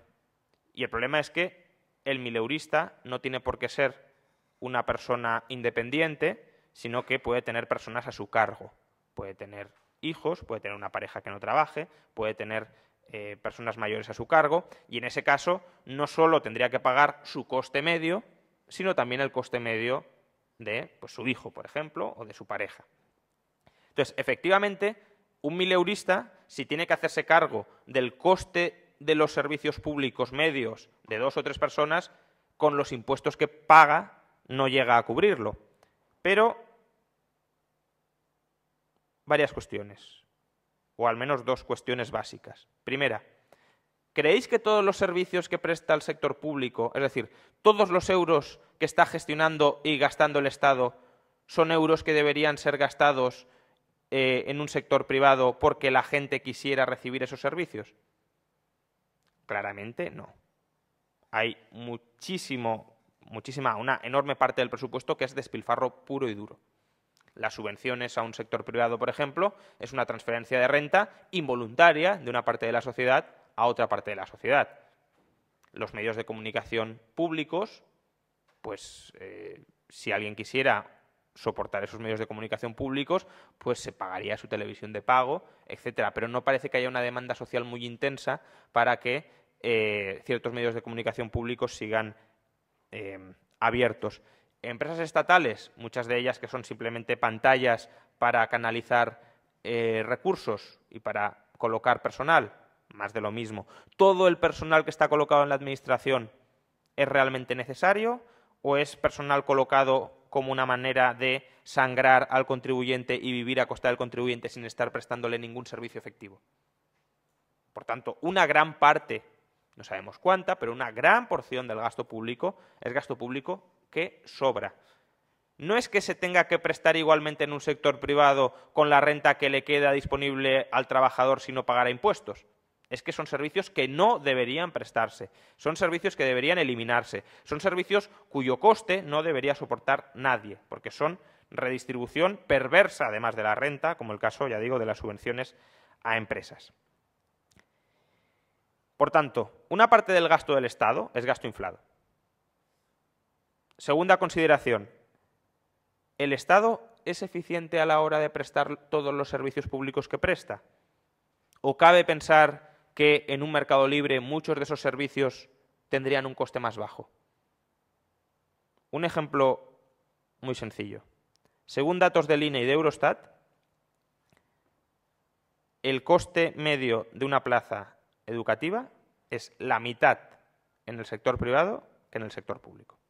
y el problema es que el mileurista no tiene por qué ser una persona independiente, sino que puede tener personas a su cargo. Puede tener hijos, puede tener una pareja que no trabaje, puede tener eh, personas mayores a su cargo y en ese caso no solo tendría que pagar su coste medio, sino también el coste medio de pues, su hijo, por ejemplo, o de su pareja. Entonces, efectivamente, un mileurista, si tiene que hacerse cargo del coste de los servicios públicos medios de dos o tres personas, con los impuestos que paga no llega a cubrirlo. Pero varias cuestiones o al menos dos cuestiones básicas. Primera, ¿creéis que todos los servicios que presta el sector público, es decir, todos los euros que está gestionando y gastando el Estado, son euros que deberían ser gastados eh, en un sector privado porque la gente quisiera recibir esos servicios? Claramente no. Hay muchísimo, muchísima, una enorme parte del presupuesto que es despilfarro puro y duro. Las subvenciones a un sector privado, por ejemplo, es una transferencia de renta involuntaria de una parte de la sociedad a otra parte de la sociedad. Los medios de comunicación públicos, pues eh, si alguien quisiera soportar esos medios de comunicación públicos, pues se pagaría su televisión de pago, etcétera. Pero no parece que haya una demanda social muy intensa para que eh, ciertos medios de comunicación públicos sigan eh, abiertos. Empresas estatales, muchas de ellas que son simplemente pantallas para canalizar eh, recursos y para colocar personal, más de lo mismo. ¿Todo el personal que está colocado en la Administración es realmente necesario o es personal colocado como una manera de sangrar al contribuyente y vivir a costa del contribuyente sin estar prestándole ningún servicio efectivo? Por tanto, una gran parte, no sabemos cuánta, pero una gran porción del gasto público es gasto público que sobra. No es que se tenga que prestar igualmente en un sector privado con la renta que le queda disponible al trabajador si no pagara impuestos. Es que son servicios que no deberían prestarse, son servicios que deberían eliminarse, son servicios cuyo coste no debería soportar nadie, porque son redistribución perversa, además de la renta, como el caso, ya digo, de las subvenciones a empresas. Por tanto, una parte del gasto del Estado es gasto inflado. Segunda consideración. ¿El Estado es eficiente a la hora de prestar todos los servicios públicos que presta? ¿O cabe pensar que en un mercado libre muchos de esos servicios tendrían un coste más bajo? Un ejemplo muy sencillo. Según datos de INE y de Eurostat, el coste medio de una plaza educativa es la mitad en el sector privado que en el sector público.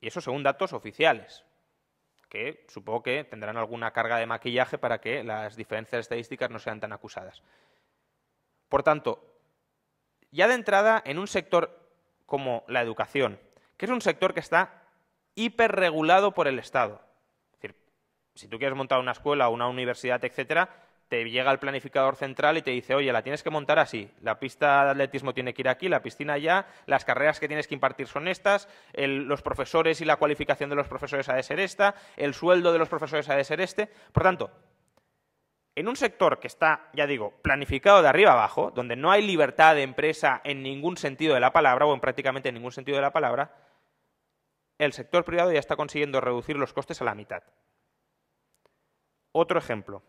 Y eso según datos oficiales, que supongo que tendrán alguna carga de maquillaje para que las diferencias estadísticas no sean tan acusadas. Por tanto, ya de entrada en un sector como la educación, que es un sector que está hiperregulado por el Estado. Es decir, si tú quieres montar una escuela, una universidad, etcétera, te llega el planificador central y te dice, oye, la tienes que montar así, la pista de atletismo tiene que ir aquí, la piscina allá, las carreras que tienes que impartir son estas, los profesores y la cualificación de los profesores ha de ser esta, el sueldo de los profesores ha de ser este. Por tanto, en un sector que está, ya digo, planificado de arriba abajo, donde no hay libertad de empresa en ningún sentido de la palabra o en prácticamente ningún sentido de la palabra, el sector privado ya está consiguiendo reducir los costes a la mitad. Otro ejemplo.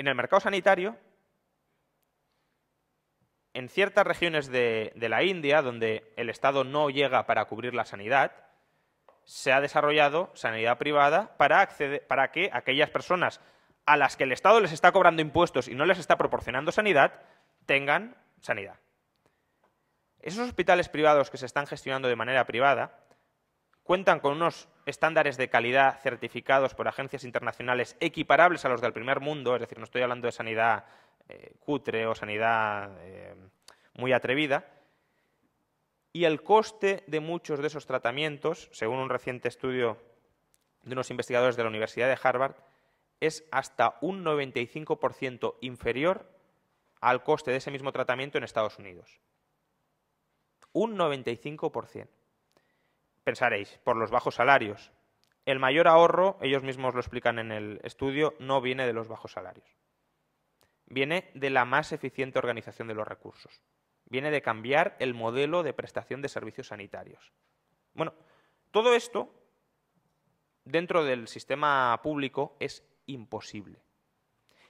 En el mercado sanitario, en ciertas regiones de, la India, donde el Estado no llega para cubrir la sanidad, se ha desarrollado sanidad privada para, para que aquellas personas a las que el Estado les está cobrando impuestos y no les está proporcionando sanidad, tengan sanidad. Esos hospitales privados que se están gestionando de manera privada cuentan con unos estándares de calidad certificados por agencias internacionales equiparables a los del primer mundo, es decir, no estoy hablando de sanidad eh, cutre o sanidad eh, muy atrevida, y el coste de muchos de esos tratamientos, según un reciente estudio de unos investigadores de la Universidad de Harvard, es hasta un 95% inferior al coste de ese mismo tratamiento en Estados Unidos. Un 95% pensaréis, por los bajos salarios. El mayor ahorro, ellos mismos lo explican en el estudio, no viene de los bajos salarios. Viene de la más eficiente organización de los recursos. Viene de cambiar el modelo de prestación de servicios sanitarios. Bueno, todo esto dentro del sistema público es imposible.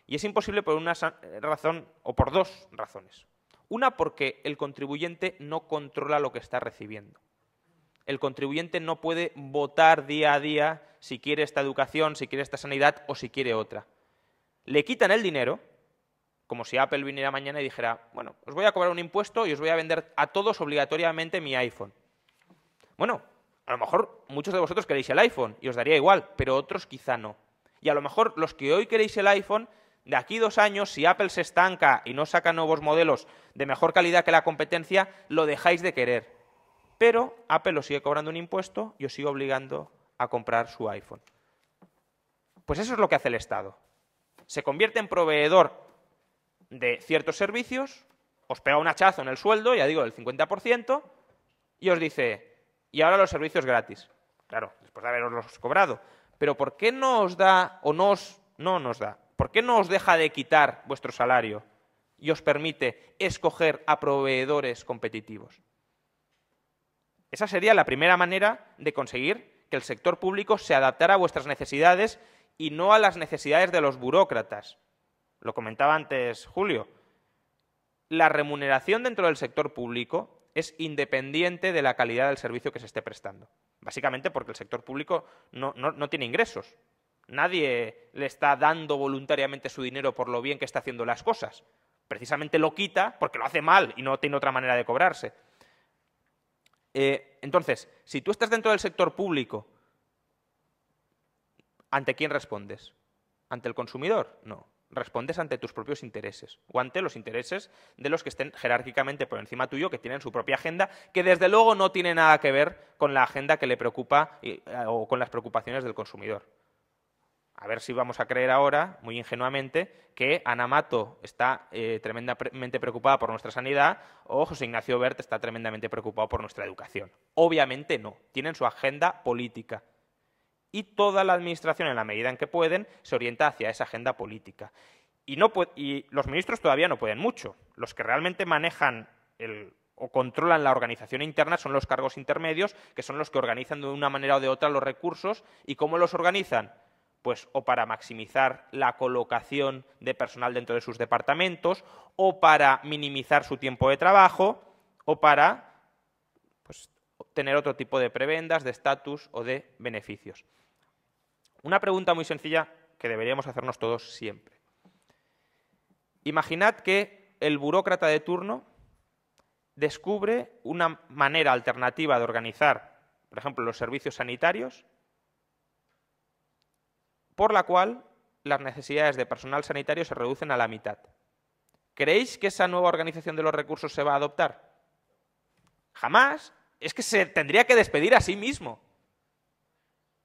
Y es imposible por una razón o por dos razones. Una porque el contribuyente no controla lo que está recibiendo el contribuyente no puede votar día a día si quiere esta educación, si quiere esta sanidad o si quiere otra. Le quitan el dinero, como si Apple viniera mañana y dijera, bueno, os voy a cobrar un impuesto y os voy a vender a todos obligatoriamente mi iPhone. Bueno, a lo mejor muchos de vosotros queréis el iPhone y os daría igual, pero otros quizá no. Y a lo mejor los que hoy queréis el iPhone, de aquí dos años, si Apple se estanca y no saca nuevos modelos de mejor calidad que la competencia, lo dejáis de querer pero Apple os sigue cobrando un impuesto y os sigue obligando a comprar su iPhone. Pues eso es lo que hace el Estado. Se convierte en proveedor de ciertos servicios, os pega un hachazo en el sueldo, ya digo, del 50%, y os dice, y ahora los servicios gratis. Claro, después de los cobrado. Pero ¿por qué no os da o no os, no nos da? ¿Por qué no os deja de quitar vuestro salario y os permite escoger a proveedores competitivos? Esa sería la primera manera de conseguir que el sector público se adaptara a vuestras necesidades y no a las necesidades de los burócratas. Lo comentaba antes Julio. La remuneración dentro del sector público es independiente de la calidad del servicio que se esté prestando. Básicamente porque el sector público no, no tiene ingresos. Nadie le está dando voluntariamente su dinero por lo bien que está haciendo las cosas. Precisamente lo quita porque lo hace mal y no tiene otra manera de cobrarse. Eh, entonces, si tú estás dentro del sector público, ¿ante quién respondes? ¿Ante el consumidor? No. Respondes ante tus propios intereses o ante los intereses de los que estén jerárquicamente por encima tuyo, que tienen su propia agenda, que desde luego no tiene nada que ver con la agenda que le preocupa eh, o con las preocupaciones del consumidor a ver si vamos a creer ahora, muy ingenuamente, que Ana Mato está eh, tremendamente preocupada por nuestra sanidad o José Ignacio Bert está tremendamente preocupado por nuestra educación. Obviamente no, tienen su agenda política. Y toda la administración, en la medida en que pueden, se orienta hacia esa agenda política. Y, los ministros todavía no pueden mucho. Los que realmente manejan o controlan la organización interna son los cargos intermedios, que son los que organizan de una manera o de otra los recursos. ¿Y cómo los organizan? pues o para maximizar la colocación de personal dentro de sus departamentos, o para minimizar su tiempo de trabajo, o para pues, tener otro tipo de prebendas, de estatus o de beneficios. Una pregunta muy sencilla que deberíamos hacernos todos siempre. Imaginad que el burócrata de turno descubre una manera alternativa de organizar, por ejemplo, los servicios sanitarios, por la cual las necesidades de personal sanitario se reducen a la mitad. ¿Creéis que esa nueva organización de los recursos se va a adoptar? Jamás. Es que se tendría que despedir a sí mismo.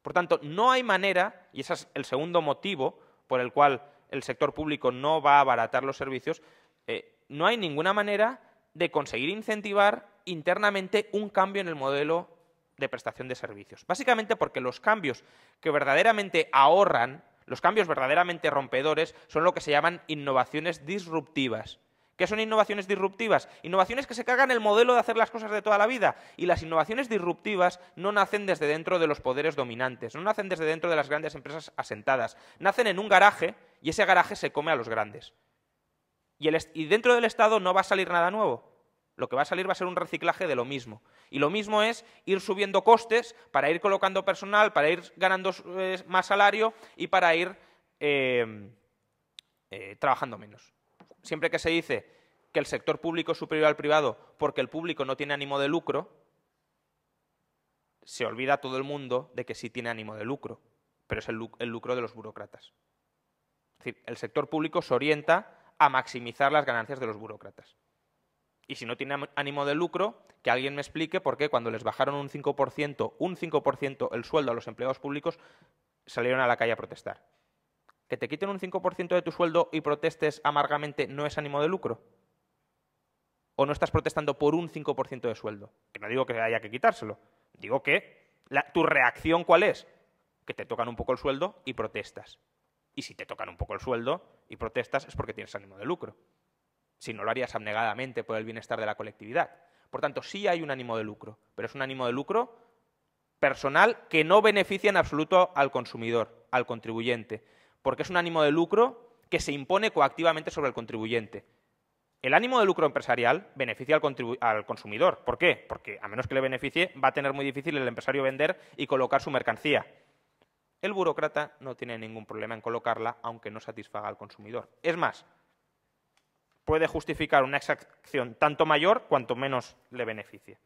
Por tanto, no hay manera, y ese es el segundo motivo por el cual el sector público no va a abaratar los servicios, eh, no hay ninguna manera de conseguir incentivar internamente un cambio en el modelo de prestación de servicios. Básicamente porque los cambios que verdaderamente ahorran, los cambios verdaderamente rompedores, son lo que se llaman innovaciones disruptivas. ¿Qué son innovaciones disruptivas? Innovaciones que se cagan el modelo de hacer las cosas de toda la vida. Y las innovaciones disruptivas no nacen desde dentro de los poderes dominantes, no nacen desde dentro de las grandes empresas asentadas. Nacen en un garaje y ese garaje se come a los grandes. Y, y dentro del Estado no va a salir nada nuevo. Lo que va a salir va a ser un reciclaje de lo mismo. Y lo mismo es ir subiendo costes para ir colocando personal, para ir ganando eh, más salario y para ir eh, eh, trabajando menos. Siempre que se dice que el sector público es superior al privado porque el público no tiene ánimo de lucro, se olvida todo el mundo de que sí tiene ánimo de lucro, pero es el, el lucro de los burócratas. Es decir, el sector público se orienta a maximizar las ganancias de los burócratas. Y si no tiene ánimo de lucro, que alguien me explique por qué cuando les bajaron un 5%, un 5% el sueldo a los empleados públicos, salieron a la calle a protestar. ¿Que te quiten un 5% de tu sueldo y protestes amargamente no es ánimo de lucro? ¿O no estás protestando por un 5% de sueldo? Que no digo que haya que quitárselo. Digo que tu reacción cuál es? Que te tocan un poco el sueldo y protestas. Y si te tocan un poco el sueldo y protestas es porque tienes ánimo de lucro si no lo harías abnegadamente por el bienestar de la colectividad. Por tanto, sí hay un ánimo de lucro, pero es un ánimo de lucro personal que no beneficia en absoluto al consumidor, al contribuyente, porque es un ánimo de lucro que se impone coactivamente sobre el contribuyente. El ánimo de lucro empresarial beneficia al, al, consumidor. ¿Por qué? Porque a menos que le beneficie, va a tener muy difícil el empresario vender y colocar su mercancía. El burócrata no tiene ningún problema en colocarla, aunque no satisfaga al consumidor. Es más, puede justificar una exacción tanto mayor cuanto menos le beneficie.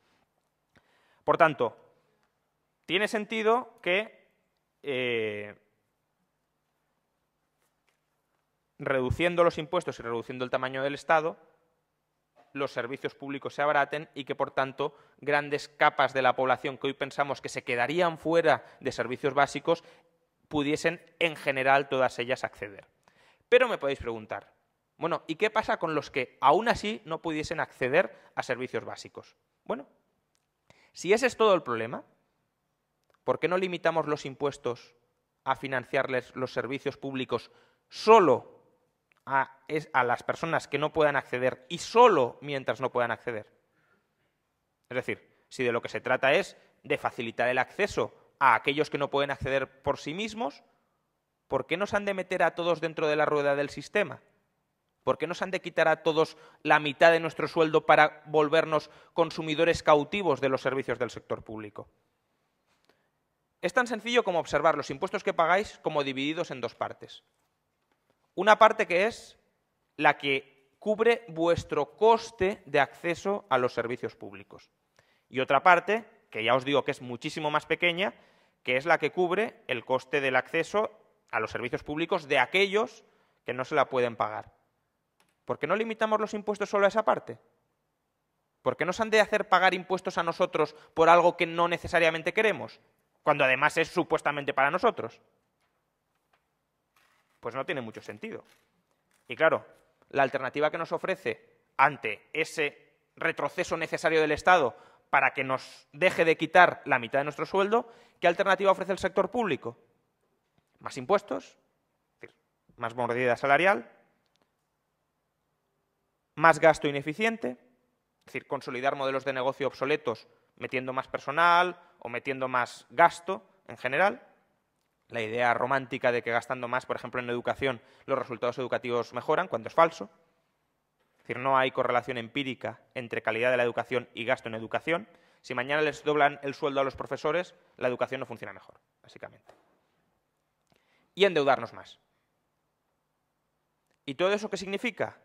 Por tanto, tiene sentido que eh, reduciendo los impuestos y reduciendo el tamaño del Estado, los servicios públicos se abraten y que, por tanto, grandes capas de la población que hoy pensamos que se quedarían fuera de servicios básicos pudiesen, en general, todas ellas acceder. Pero me podéis preguntar, bueno, ¿y qué pasa con los que aún así no pudiesen acceder a servicios básicos? Bueno, si ese es todo el problema, ¿por qué no limitamos los impuestos a financiarles los servicios públicos solo a, las personas que no puedan acceder y solo mientras no puedan acceder? Es decir, si de lo que se trata es de facilitar el acceso a aquellos que no pueden acceder por sí mismos, ¿por qué nos han de meter a todos dentro de la rueda del sistema? ¿Por qué nos han de quitar a todos la mitad de nuestro sueldo para volvernos consumidores cautivos de los servicios del sector público? Es tan sencillo como observar los impuestos que pagáis como divididos en dos partes. Una parte que es la que cubre vuestro coste de acceso a los servicios públicos. Y otra parte, que ya os digo que es muchísimo más pequeña, que es la que cubre el coste del acceso a los servicios públicos de aquellos que no se la pueden pagar. ¿Por qué no limitamos los impuestos solo a esa parte? ¿Por qué nos han de hacer pagar impuestos a nosotros por algo que no necesariamente queremos, cuando además es supuestamente para nosotros? Pues no tiene mucho sentido. Y claro, la alternativa que nos ofrece ante ese retroceso necesario del Estado para que nos deje de quitar la mitad de nuestro sueldo, ¿qué alternativa ofrece el sector público? Más impuestos, más mordida salarial, más gasto ineficiente, es decir, consolidar modelos de negocio obsoletos metiendo más personal o metiendo más gasto en general. La idea romántica de que gastando más, por ejemplo, en educación, los resultados educativos mejoran, cuando es falso. Es decir, no hay correlación empírica entre calidad de la educación y gasto en educación. Si mañana les doblan el sueldo a los profesores, la educación no funciona mejor, básicamente. Y endeudarnos más. ¿Y todo eso qué significa?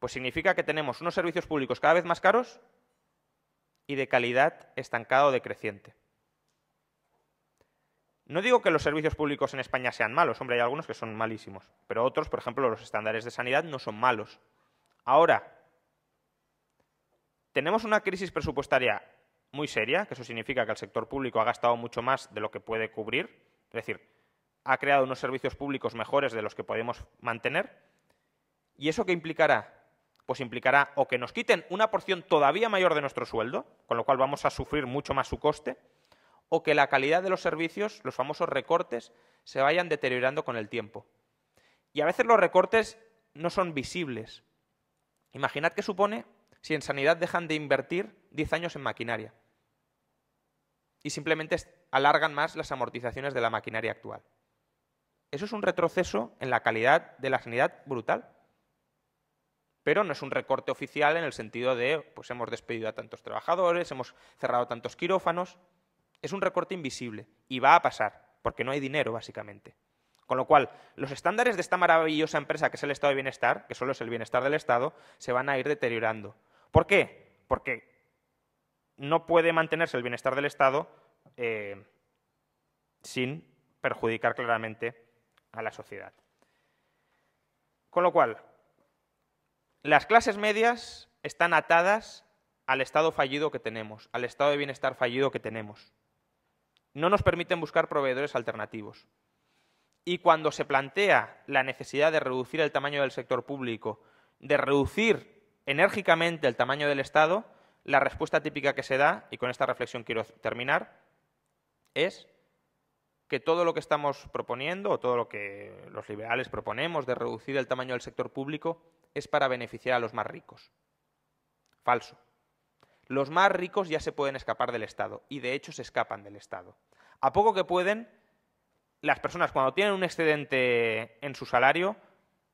Pues significa que tenemos unos servicios públicos cada vez más caros y de calidad estancada o decreciente. No digo que los servicios públicos en España sean malos, hombre, hay algunos que son malísimos, pero otros, por ejemplo, los estándares de sanidad no son malos. Ahora, tenemos una crisis presupuestaria muy seria, que eso significa que el sector público ha gastado mucho más de lo que puede cubrir, es decir, ha creado unos servicios públicos mejores de los que podemos mantener, y eso qué implicará pues implicará o que nos quiten una porción todavía mayor de nuestro sueldo, con lo cual vamos a sufrir mucho más su coste, o que la calidad de los servicios, los famosos recortes, se vayan deteriorando con el tiempo. Y a veces los recortes no son visibles. Imaginad qué supone si en sanidad dejan de invertir 10 años en maquinaria y simplemente alargan más las amortizaciones de la maquinaria actual. Eso es un retroceso en la calidad de la sanidad brutal pero no es un recorte oficial en el sentido de, pues hemos despedido a tantos trabajadores, hemos cerrado tantos quirófanos. Es un recorte invisible y va a pasar, porque no hay dinero, básicamente. Con lo cual, los estándares de esta maravillosa empresa que es el estado de bienestar, que solo es el bienestar del Estado, se van a ir deteriorando. ¿Por qué? Porque no puede mantenerse el bienestar del Estado eh, sin perjudicar claramente a la sociedad. Con lo cual, las clases medias están atadas al estado fallido que tenemos, al estado de bienestar fallido que tenemos. No nos permiten buscar proveedores alternativos. Y cuando se plantea la necesidad de reducir el tamaño del sector público, de reducir enérgicamente el tamaño del Estado, la respuesta típica que se da, y con esta reflexión quiero terminar, es que todo lo que estamos proponiendo o todo lo que los liberales proponemos de reducir el tamaño del sector público es para beneficiar a los más ricos. Falso. Los más ricos ya se pueden escapar del Estado y de hecho se escapan del Estado. A poco que pueden, las personas cuando tienen un excedente en su salario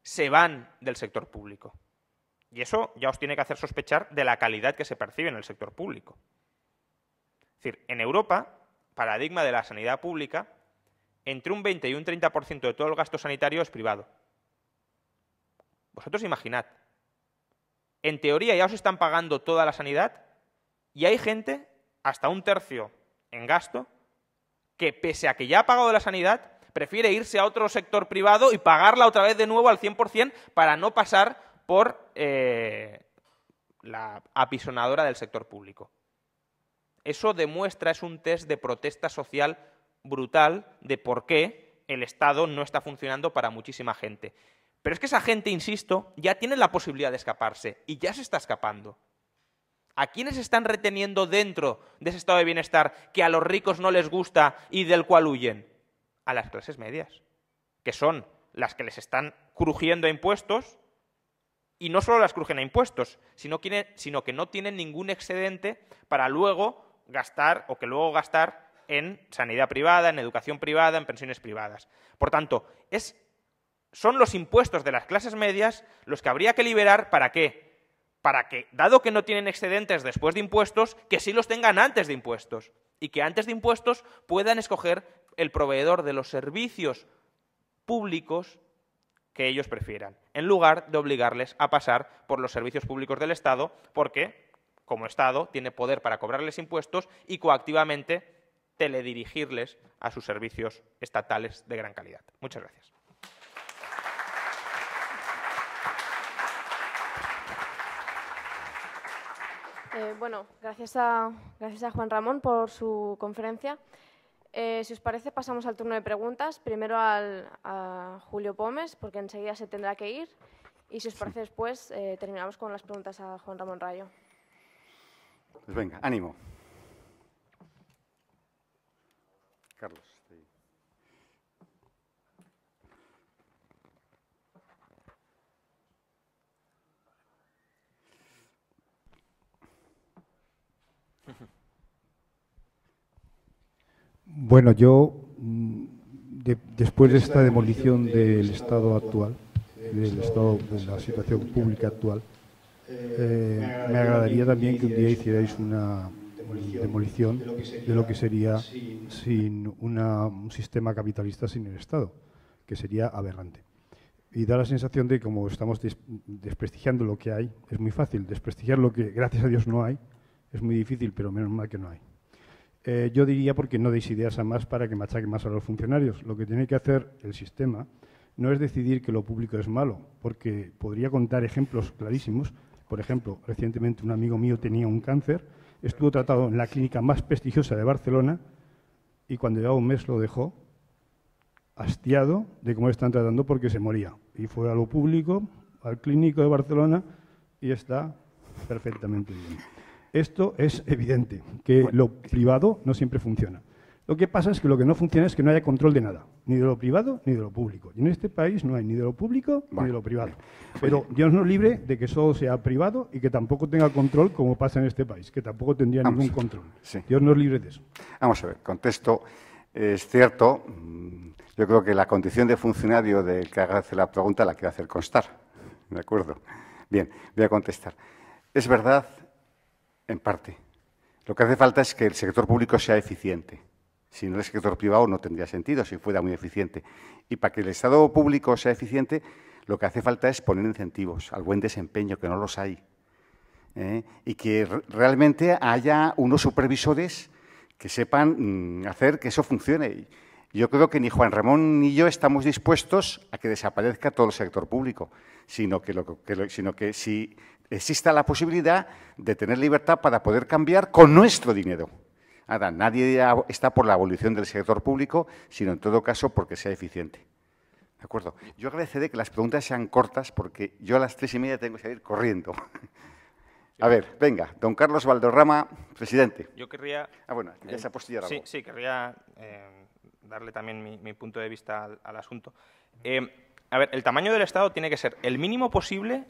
se van del sector público. Y eso ya os tiene que hacer sospechar de la calidad que se percibe en el sector público. Es decir, en Europa, paradigma de la sanidad pública, entre un 20 y un 30% de todo el gasto sanitario es privado. Vosotros imaginad. En teoría ya os están pagando toda la sanidad y hay gente, hasta un tercio en gasto, que pese a que ya ha pagado la sanidad, prefiere irse a otro sector privado y pagarla otra vez de nuevo al 100% para no pasar por eh, la apisonadora del sector público. Eso demuestra, es un test de protesta social brutal de por qué el Estado no está funcionando para muchísima gente. Pero es que esa gente, insisto, ya tiene la posibilidad de escaparse y ya se está escapando. ¿A quiénes están reteniendo dentro de ese estado de bienestar que a los ricos no les gusta y del cual huyen? A las clases medias, que son las que les están crujiendo a impuestos y no solo las crujen a impuestos, sino que, no tienen ningún excedente para luego gastar o que luego gastar en sanidad privada, en educación privada, en pensiones privadas. Por tanto, son los impuestos de las clases medias los que habría que liberar para qué? Para que, dado que no tienen excedentes después de impuestos, que sí los tengan antes de impuestos y que antes de impuestos puedan escoger el proveedor de los servicios públicos que ellos prefieran, en lugar de obligarles a pasar por los servicios públicos del Estado, porque como Estado tiene poder para cobrarles impuestos y coactivamente teledirigirles a sus servicios estatales de gran calidad. Muchas gracias. Eh, bueno, gracias a, gracias a, Juan Ramón por su conferencia. Eh, si os parece, pasamos al turno de preguntas. Primero a Julio Pómez, porque enseguida se tendrá que ir. Y si os parece, después eh, terminamos con las preguntas a Juan Ramón Rayo. Pues venga, ánimo. Carlos. Bueno, yo, mm, después de esta demolición del Estado actual, del Estado, de la situación pública actual, eh, me agradaría también que un día hicierais una, demolición, de, lo que sería, sin, un sistema capitalista sin el Estado, que sería aberrante. Y da la sensación de que como estamos desprestigiando lo que hay, es muy fácil. Desprestigiar lo que, gracias a Dios, no hay, es muy difícil, pero menos mal que no hay. Eh, yo diría porque no deis ideas a más para que machaque más a los funcionarios. Lo que tiene que hacer el sistema no es decidir que lo público es malo, porque podría contar ejemplos clarísimos. Por ejemplo, recientemente un amigo mío tenía un cáncer estuvo tratado en la clínica más prestigiosa de Barcelona y cuando llevaba un mes lo dejó hastiado de cómo están tratando porque se moría. Y fue a lo público, al clínico de Barcelona y está perfectamente bien. Esto es evidente, que lo privado no siempre funciona. Lo que pasa es que lo que no funciona es que no haya control de nada, ni de lo privado ni de lo público. Y en este país no hay ni de lo público ni de lo privado. Pero Dios nos libre de que eso sea privado y que tampoco tenga control como pasa en este país, que tampoco tendría ningún control. Dios nos libre de eso. Vamos a ver, contesto. Es cierto, mm, yo creo que la condición de funcionario del que hace la pregunta la quiero hacer constar. ¿De acuerdo? Bien, voy a contestar. Es verdad, en parte. Lo que hace falta es que el sector público sea eficiente. Si no, el sector privado no tendría sentido si fuera muy eficiente. Y para que el Estado público sea eficiente, lo que hace falta es poner incentivos al buen desempeño, que no los hay. ¿eh? Y que realmente haya unos supervisores que sepan mm, hacer que eso funcione. Yo creo que ni Juan Ramón ni yo estamos dispuestos a que desaparezca todo el sector público, sino que, sino que si exista la posibilidad de tener libertad para poder cambiar con nuestro dinero. Nada, nadie está por la evolución del sector público, sino en todo caso porque sea eficiente. ¿De acuerdo? Yo agradeceré que las preguntas sean cortas porque yo a las tres y media tengo que salir corriendo. A ver, venga, don Carlos Valdorrama, presidente. Yo querría... Ah, bueno, ya eh, se ha sí, sí, querría eh, darle también mi, punto de vista al, asunto. Eh, a ver, el tamaño del Estado tiene que ser el mínimo posible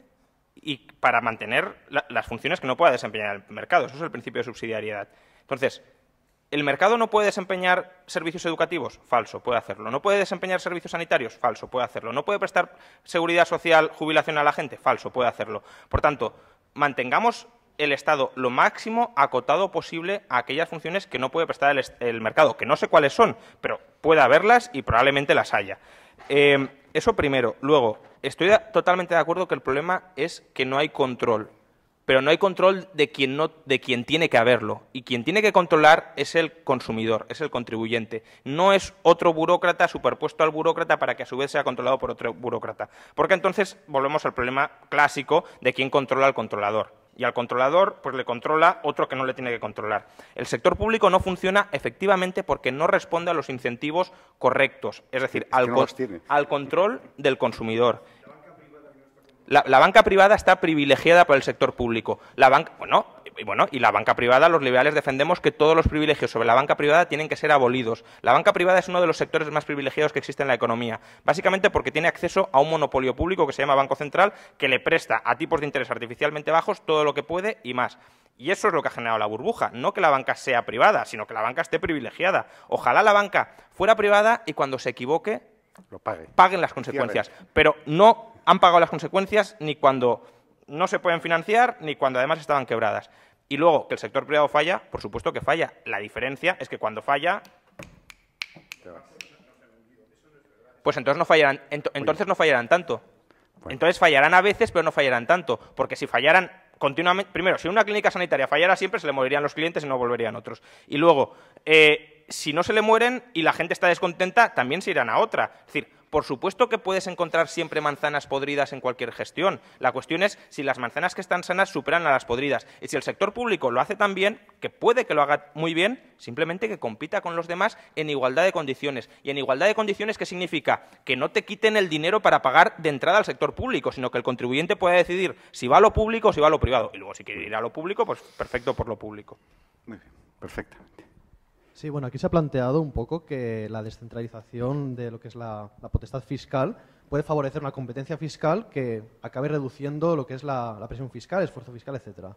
y para mantener las funciones que no pueda desempeñar el mercado. Eso es el principio de subsidiariedad. Entonces, ¿El mercado no puede desempeñar servicios educativos? Falso, puede hacerlo. ¿No puede desempeñar servicios sanitarios? Falso, puede hacerlo. ¿No puede prestar seguridad social, jubilación a la gente? Falso, puede hacerlo. Por tanto, mantengamos el Estado lo máximo acotado posible a aquellas funciones que no puede prestar el, mercado, que no sé cuáles son, pero puede haberlas y probablemente las haya. Eh, eso primero. Luego, estoy totalmente de acuerdo que el problema es que no hay control pero no hay control de quien, tiene que haberlo. Y quien tiene que controlar es el consumidor, es el contribuyente. No es otro burócrata superpuesto al burócrata para que a su vez sea controlado por otro burócrata. Porque entonces volvemos al problema clásico de quién controla al controlador. Y al controlador, pues le controla otro que no le tiene que controlar. El sector público no funciona efectivamente porque no responde a los incentivos correctos, es decir, al control del consumidor. La, banca privada está privilegiada por el sector público. La banca, bueno, y bueno, y la banca privada, los liberales defendemos que todos los privilegios sobre la banca privada tienen que ser abolidos. La banca privada es uno de los sectores más privilegiados que existe en la economía, básicamente porque tiene acceso a un monopolio público que se llama Banco Central, que le presta a tipos de interés artificialmente bajos todo lo que puede y más. Y eso es lo que ha generado la burbuja, no que la banca sea privada, sino que la banca esté privilegiada. Ojalá la banca fuera privada y cuando se equivoque paguen las consecuencias, pero no han pagado las consecuencias ni cuando no se pueden financiar ni cuando además estaban quebradas. Y luego, que el sector privado falla, por supuesto que falla. La diferencia es que cuando falla... Pues entonces no fallarán, entonces no fallarán tanto. Entonces fallarán a veces, pero no fallarán tanto. Porque si fallaran continuamente... Primero, si una clínica sanitaria fallara siempre, se le morirían los clientes y no volverían otros. Y luego, eh, si no se le mueren y la gente está descontenta, también se irán a otra. Es decir, por supuesto que puedes encontrar siempre manzanas podridas en cualquier gestión. La cuestión es si las manzanas que están sanas superan a las podridas. Y si el sector público lo hace tan bien, que puede que lo haga muy bien, simplemente que compita con los demás en igualdad de condiciones. ¿Y en igualdad de condiciones qué significa? Que no te quiten el dinero para pagar de entrada al sector público, sino que el contribuyente pueda decidir si va a lo público o si va a lo privado. Y luego si quiere ir a lo público, pues perfecto por lo público. Muy bien, perfectamente. Sí, bueno, aquí se ha planteado un poco que la descentralización de lo que es la, potestad fiscal puede favorecer una competencia fiscal que acabe reduciendo lo que es la, presión fiscal, esfuerzo fiscal, etcétera.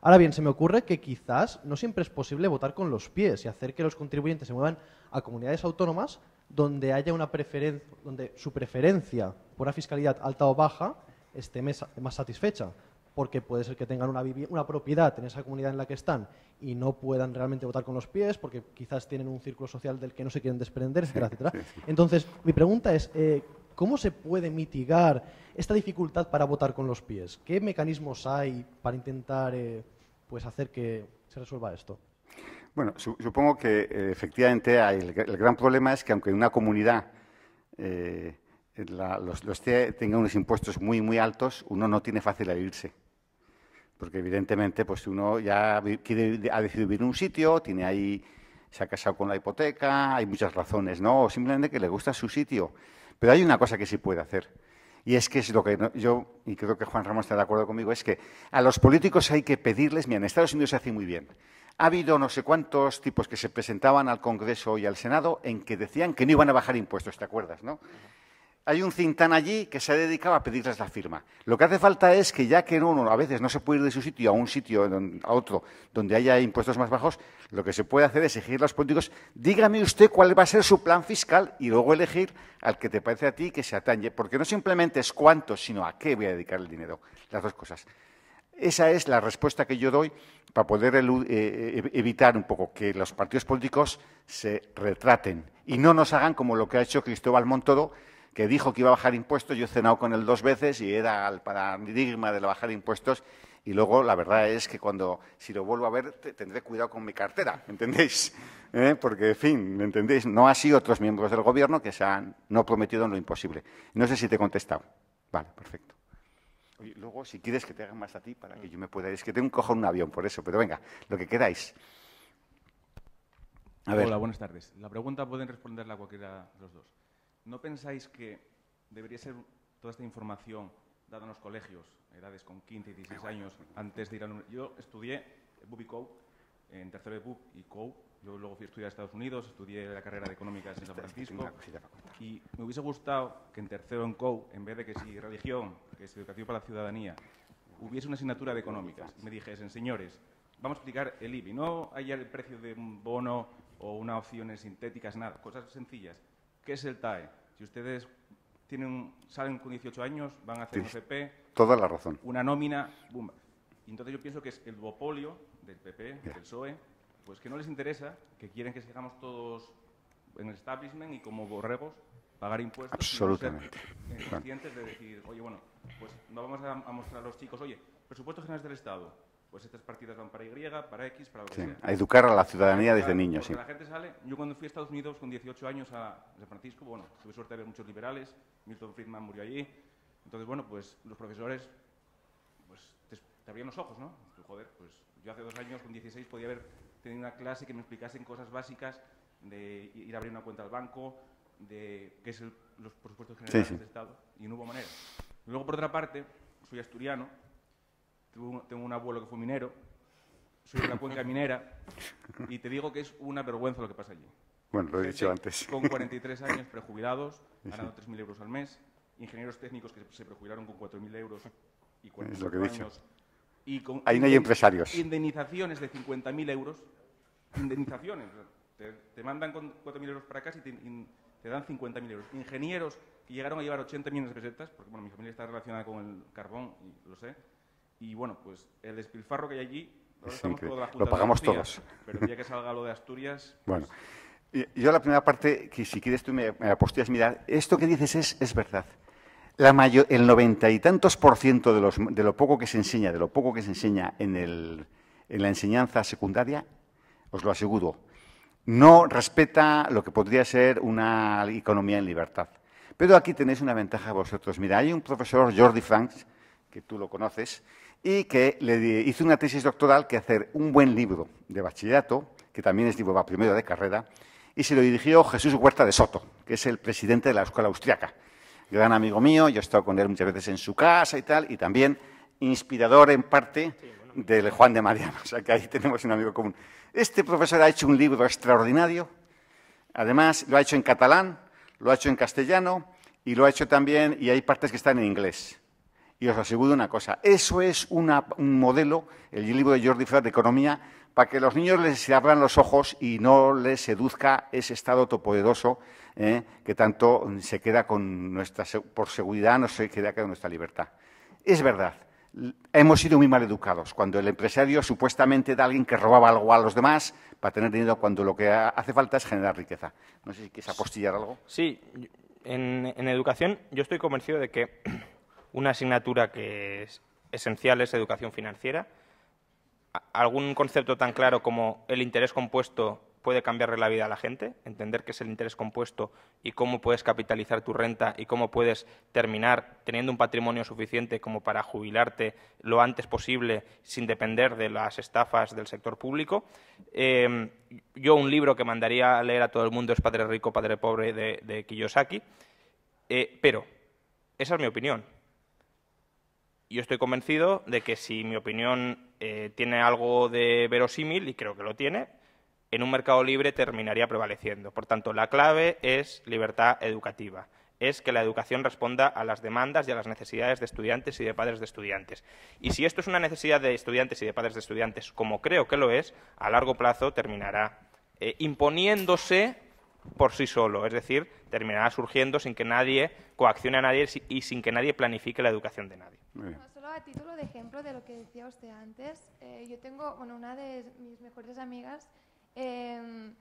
Ahora bien, se me ocurre que quizás no siempre es posible votar con los pies y hacer que los contribuyentes se muevan a comunidades autónomas donde haya una preferencia, donde su preferencia por una fiscalidad alta o baja esté más satisfecha porque puede ser que tengan una, propiedad en esa comunidad en la que están y no puedan realmente votar con los pies, porque quizás tienen un círculo social del que no se quieren desprender, etcétera, etcétera. Entonces, mi pregunta es, eh, ¿cómo se puede mitigar esta dificultad para votar con los pies? ¿Qué mecanismos hay para intentar eh, pues hacer que se resuelva esto? Bueno, supongo que eh, efectivamente el, gran problema es que aunque en una comunidad los, los unos impuestos muy, muy altos, uno no tiene fácil a irse. Porque evidentemente, pues uno ya ha decidido vivir en un sitio, tiene ahí, se ha casado con la hipoteca, hay muchas razones, ¿no? O simplemente que le gusta su sitio. Pero hay una cosa que sí puede hacer. Y es que es lo que yo, y creo que Juan Ramón está de acuerdo conmigo, es que a los políticos hay que pedirles, en Estados Unidos se hace muy bien. Ha habido no sé cuántos tipos que se presentaban al Congreso y al Senado en que decían que no iban a bajar impuestos, ¿te acuerdas? ¿no? hay un cintán allí que se ha dedicado a pedirles la firma. Lo que hace falta es que ya que uno a veces no se puede ir de su sitio a un sitio, a otro, donde haya impuestos más bajos, lo que se puede hacer es exigir a los políticos, dígame usted cuál va a ser su plan fiscal y luego elegir al que te parece a ti que se atañe. Porque no simplemente es cuánto, sino a qué voy a dedicar el dinero. Las dos cosas. Esa es la respuesta que yo doy para poder eh, eh, evitar un poco que los partidos políticos se retraten y no nos hagan como lo que ha hecho Cristóbal Montoro, que dijo que iba a bajar impuestos, yo he cenado con él dos veces y era el paradigma de la bajar impuestos. Y luego, la verdad es que cuando, si lo vuelvo a ver, tendré cuidado con mi cartera, entendéis? ¿Eh? Porque, en fin, entendéis? No ha sido otros miembros del gobierno que se han no prometido en lo imposible. No sé si te he contestado. Vale, perfecto. luego, si quieres que te hagan más a ti para que yo me pueda... Es que tengo un cojón un avión, por eso, pero venga, lo que queráis. A ver. Hola, buenas tardes. La pregunta pueden responderla cualquiera de los dos. ¿no pensáis que debería ser toda esta información dada en los colegios, edades con 15 y 16 años, antes de ir a... universidad? Yo estudié BUP y en tercero de Bub y COU. Yo luego fui a estudiar a Estados Unidos, estudié la carrera de Económicas en San Francisco. Y me hubiese gustado que en tercero en COU, en vez de que si religión, que es educación para la ciudadanía, hubiese una asignatura de Económicas. me dijesen, señores, vamos a explicar el IBI, no hallar el precio de un bono o unas opciones sintéticas, nada, cosas sencillas ¿Qué es el TAE? Si ustedes tienen, salen con 18 años, van a hacer un CP. Toda la razón. Una nómina. Boom. entonces yo pienso que es el duopolio del PP, del PSOE, pues que no les interesa, que quieren que sigamos todos en el establishment y como borregos pagar impuestos. Absolutamente. Y no de decir, oye, bueno, pues no vamos a, a mostrar a los chicos, oye, presupuestos generales del Estado, pues estas partidas van para Y, para X, para lo que sí, A educar a la ciudadanía desde niños, sí. La gente sale. Yo cuando fui a Estados Unidos con 18 años a San Francisco, bueno, tuve suerte de ver muchos liberales. Milton Friedman murió allí. Entonces, bueno, pues los profesores pues, te, abrían los ojos, ¿no? joder, pues yo hace dos años, con 16, podía haber tenido una clase que me explicasen cosas básicas de ir a abrir una cuenta al banco, de qué es el, los presupuestos generales del Estado, y no hubo manera. Luego, por otra parte, soy asturiano, tengo un abuelo que fue minero, soy de la cuenca minera, y te digo que es una vergüenza lo que pasa allí. Bueno, lo he dicho antes. Con 43 años prejubilados, ganando 3.000 euros al mes, ingenieros técnicos que se prejubilaron con 4.000 euros y 40 lo años. Y con Ahí no hay empresarios. Indemnizaciones de 50.000 euros. Indemnizaciones. Te, mandan con 4.000 euros para casa y te, dan 50.000 euros. Ingenieros que llegaron a llevar 80 millones de pesetas, porque bueno, mi familia está relacionada con el carbón y lo sé, y bueno, pues el despilfarro que hay allí, lo pagamos todos. Pero el que salga lo de Asturias... Pues bueno, yo la primera parte, si quieres tú me, apostillas, mira, esto que dices es, es verdad. el noventa y tantos por ciento de, los, de, lo poco que se enseña, de lo poco que se enseña en, el, en la enseñanza secundaria, os lo aseguro, no respeta lo que podría ser una economía en libertad. Pero aquí tenéis una ventaja vosotros. Mira, hay un profesor, Jordi Franks, que tú lo conoces, y que le hizo una tesis doctoral que hacer un buen libro de bachillerato, que también es libro primero de carrera, y se lo dirigió Jesús Huerta de Soto, que es el presidente de la Escuela Austriaca. Gran amigo mío, yo he estado con él muchas veces en su casa y tal, y también inspirador en parte del Juan de Mariano, o sea que ahí tenemos un amigo común. Este profesor ha hecho un libro extraordinario, además lo ha hecho en catalán, lo ha hecho en castellano y lo ha hecho también, y hay partes que están en inglés. Y os aseguro una cosa, eso es un modelo, el libro de Jordi Fer de Economía, para que los niños les abran los ojos y no les seduzca ese Estado topoderoso ¿eh? que tanto se queda con nuestra, por seguridad, no se queda con nuestra libertad. Es verdad, hemos sido muy mal educados. Cuando el empresario supuestamente da alguien que robaba algo a los demás para tener dinero, cuando lo que hace falta es generar riqueza. No sé si quieres apostillar algo. Sí, en educación yo estoy convencido de que una asignatura que es esencial es educación financiera. Algún concepto tan claro como el interés compuesto puede cambiarle la vida a la gente, entender qué es el interés compuesto y cómo puedes capitalizar tu renta y cómo puedes terminar teniendo un patrimonio suficiente como para jubilarte lo antes posible sin depender de las estafas del sector público. Em, yo un libro que mandaría a leer a todo el mundo es Padre Rico, Padre Pobre de, Kiyosaki, eh, pero esa es mi opinión yo estoy convencido de que si mi opinión eh, tiene algo de verosímil, y creo que lo tiene, en un mercado libre terminaría prevaleciendo. Por tanto, la clave es libertad educativa, es que la educación responda a las demandas y a las necesidades de estudiantes y de padres de estudiantes. Y si esto es una necesidad de estudiantes y de padres de estudiantes, como creo que lo es, a largo plazo terminará eh, imponiéndose por sí solo, es decir, terminará surgiendo sin que nadie coaccione a nadie y sin que nadie planifique la educación de nadie solo a título de ejemplo de lo que decía usted antes, eh, yo tengo una de mis mejores amigas. Em,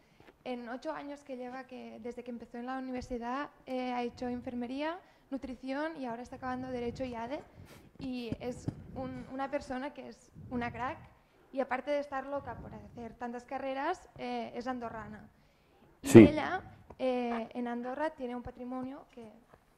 en ocho años que lleva, que desde que empezó en la universidad, eh, ha hecho enfermería, nutrición y ahora está acabando Derecho y ADE. Y es una persona que es una crack y aparte de estar loca por hacer tantas carreras, eh, es andorrana. Y ella en Andorra tiene un patrimonio que,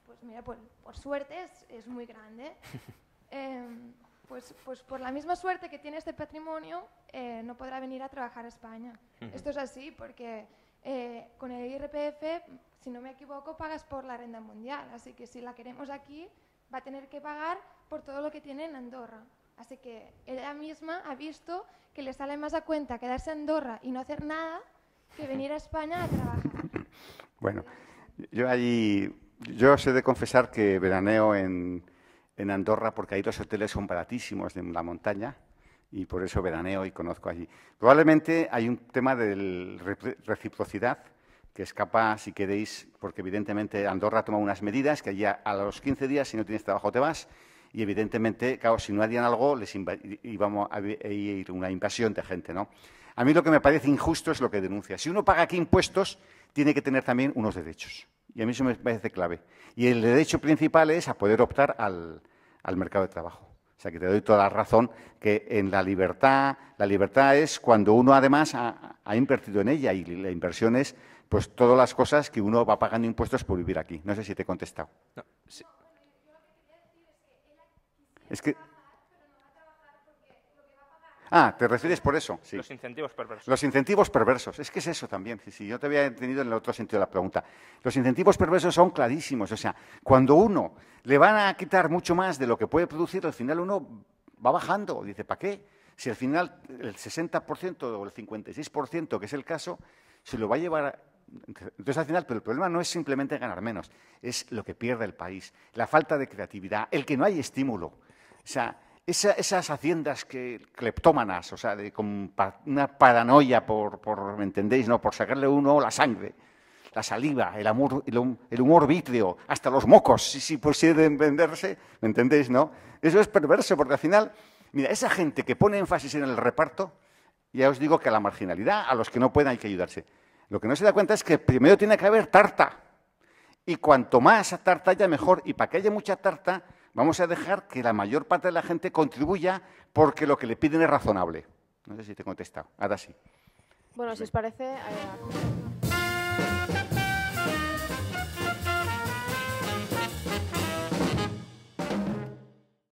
pues mira, por, por suerte es, es muy grande. Em, pues, pues, por la misma suerte que tiene este patrimonio, eh, no podrá venir a trabajar a España. Esto es así porque eh, con el IRPF, si no me equivoco, pagas por la renta mundial. Así que si la queremos aquí, va a tener que pagar por todo lo que tiene en Andorra. Así que ella misma ha visto que le sale más a cuenta quedarse en Andorra y no hacer nada que venir a España a trabajar. Bueno, yo allí, yo sé de confesar que veraneo en, en Andorra porque ahí los hoteles son baratísimos en la montaña y por eso veraneo y conozco allí. Probablemente hay un tema de reciprocidad que escapa, si queréis, porque evidentemente Andorra toma unas medidas que allá a los 15 días, si no tienes trabajo, te vas. Y evidentemente, claro, si no harían algo, les íbamos a ir una invasión de gente, ¿no? A mí lo que me parece injusto es lo que denuncia. Si uno paga aquí impuestos, tiene que tener también unos derechos. Y a mí eso me parece clave. Y el derecho principal es a poder optar al, al mercado de trabajo. O sea que te doy toda la razón que en la libertad, la libertad es cuando uno además ha, invertido en ella y la inversión es pues todas las cosas que uno va pagando impuestos por vivir aquí. No sé si te he contestado. No, sí. Es que Ah, ¿te refieres por eso? Sí. Los incentivos perversos. Los incentivos perversos. Es que es eso también. Sí, sí, yo te había entendido en el otro sentido de la pregunta. Los incentivos perversos son clarísimos. O sea, cuando uno le van a quitar mucho más de lo que puede producir, al final uno va bajando. Dice, ¿para qué? Si al final el 60% o el 56%, que es el caso, se lo va a llevar entonces, al final, pero el problema no es simplemente ganar menos, es lo que pierde el país, la falta de creatividad, el que no hay estímulo. O sea, esas haciendas que cleptómanas, o sea, una paranoia por, ¿me entendéis? No, por sacarle uno la sangre, la saliva, el, el, humor vítreo, hasta los mocos, si, si venderse, ¿me entendéis? No, eso es perverso, porque al final, mira, esa gente que pone énfasis en el reparto, ya os digo que a la marginalidad, a los que no pueden hay que ayudarse. Lo que no se da cuenta es que primero tiene que haber tarta. Y cuanto más tarta haya, mejor. Y para que haya mucha tarta, vamos a dejar que la mayor parte de la gente contribuya porque lo que le piden es razonable. No sé si te he contestado. Ahora sí. Bueno, si os parece...